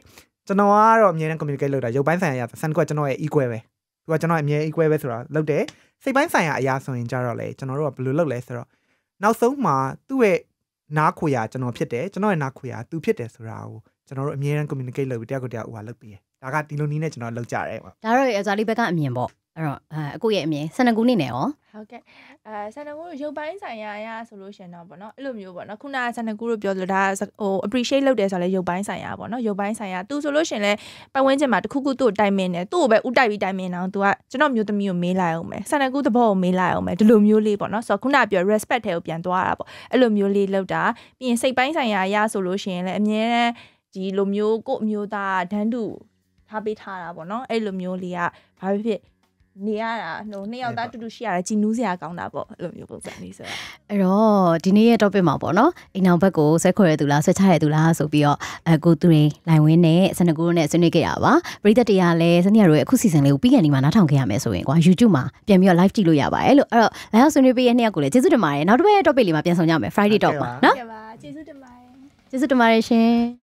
ကျွန်တော်ကတော့အမြဲတမ်း communicate လုပ်တာရုပ်ပိုင်းဆိုင်ရာစန်ကူကကျွန်တော်ရဲ့ equal ပဲသူကကျွန်တော်အမြဲ equal ပဲဆိုတော့လုပ်တယ်စိတ်ပိုင်းဆိုင်ရာအရာဆိုရင်ကြတော့လေကျွန်တော်တို့ကဘယ်လိုလုပ်လဲဆိုတော့နောက်ဆုံးမှာသူ့ရဲ့နားခွေရာကျွန်တော်ဖြစ်တယ်ကျွန်တော်ရဲ့နားခွေရာသူဖြစ်တယ်ဆိုတာကိုကျွန်တော်တို့အမြဲတမ်း
communicate လုပ်ပြီးတယောက်တစ်ယောက်ဟိုဟာလုပ်ပြီးတယ်ဒါကဒီလိုနည်းနဲ့ကျွန်တော်လုပ်ကြတယ်ပေါ့ဒါတော့အဇာလီဘက်ကအမြင်ပေါ့အဲ့တော
့အခုရဲ့အမြင်12ခုနှစ်နဲ့ရောဟုတ်ကဲ့အဲဆန္ဒကူရုပ်ပိုင်းဆိုင်ရာအရဆိုလို့ရှင်တော့ဗောနော်အဲ့လိုမျိုးဗောနော်ခုနဆန္ဒကူတို့ပြောလို့ဒါဟို appreciate လုပ်တယ်ဆိုတော့လေရုပ်ပိုင်းဆိုင်ရာဗောနော်ရုပ်ပိုင်းဆိုင်ရာ तू ဆိုလို့ရှင်လဲပတ်ဝန်းကျင်မှာတခုခုသူ့ကိုတိုင်မင်တယ်သူ့ကိုပဲဥတိုက်ပြီးတိုင်မင်အောင် तू ကကျွန်တော်မျိုးသမီးကိုမေးလိုက်အောင်မယ်ဆန္ဒကူသဘောကိုမေးလိုက်အောင်မယ်ဒီလိုမျိုးလေးဗောနော်ဆိုတော့ခုနပြော respect ထဲကိုပြန်သွားတာဗောအဲ့လိုမျိုးလေးလောက်တာပြီးရင်စိတ်ပိုင်းဆိုင်ရာအရဆိုလို့ရှင်လဲအမြဲတမ်းဒီလိုမျိုးကိုအမျိုးသားဒန်းတူထားပေးထားတာဗောနော်အဲ့လိုမျိုးလေးကဘာဖြစ်ဖြစ်နေရတာဟိုနှစ်ယောက်သားတူတူရှိရတာကြည်နူးစရာကောင်းတာပေါ့အဲ့လိုမျိုးပုံစံလေးဆိုတာ
အဲ့တော့ဒီနေ့ရဲ့ topic မှာပေါ့နော်အိမ်အောင်ဘက်ကိုဆွဲခေါ်ရသူလားဆွဲချရသူလားဆိုပြီးတော့အကိုသူရင်လိုင်ဝင်းနဲ့စနကူနဲ့ဆွေးနွေးခဲ့ရပါပရိသတ်တရားလည်းစနေရတို့ရဲ့အခု season လေးကိုပြီးကန်ဒီမှာနားထောင်ခဲ့ရမယ်ဆိုရင်ကွာ YouTube မှာပြန်ပြီးတော့ live ကြည့်လို့ရပါတယ်လို့အဲ့တော့လာရောက်ဆွေးနွေးပေးရတဲ့နှစ်ယောက်ကိုလည်းကျေးဇူးတင်ပါတယ်နောက်တစ်ပတ်ရဲ့ topic လေးမှာပြန်ဆောင်ကြမယ် Friday talk မှာနော်ကျေးဇူးတင်ပါတယ်ကျေးဇူးတင်ပါတယ်ရှင်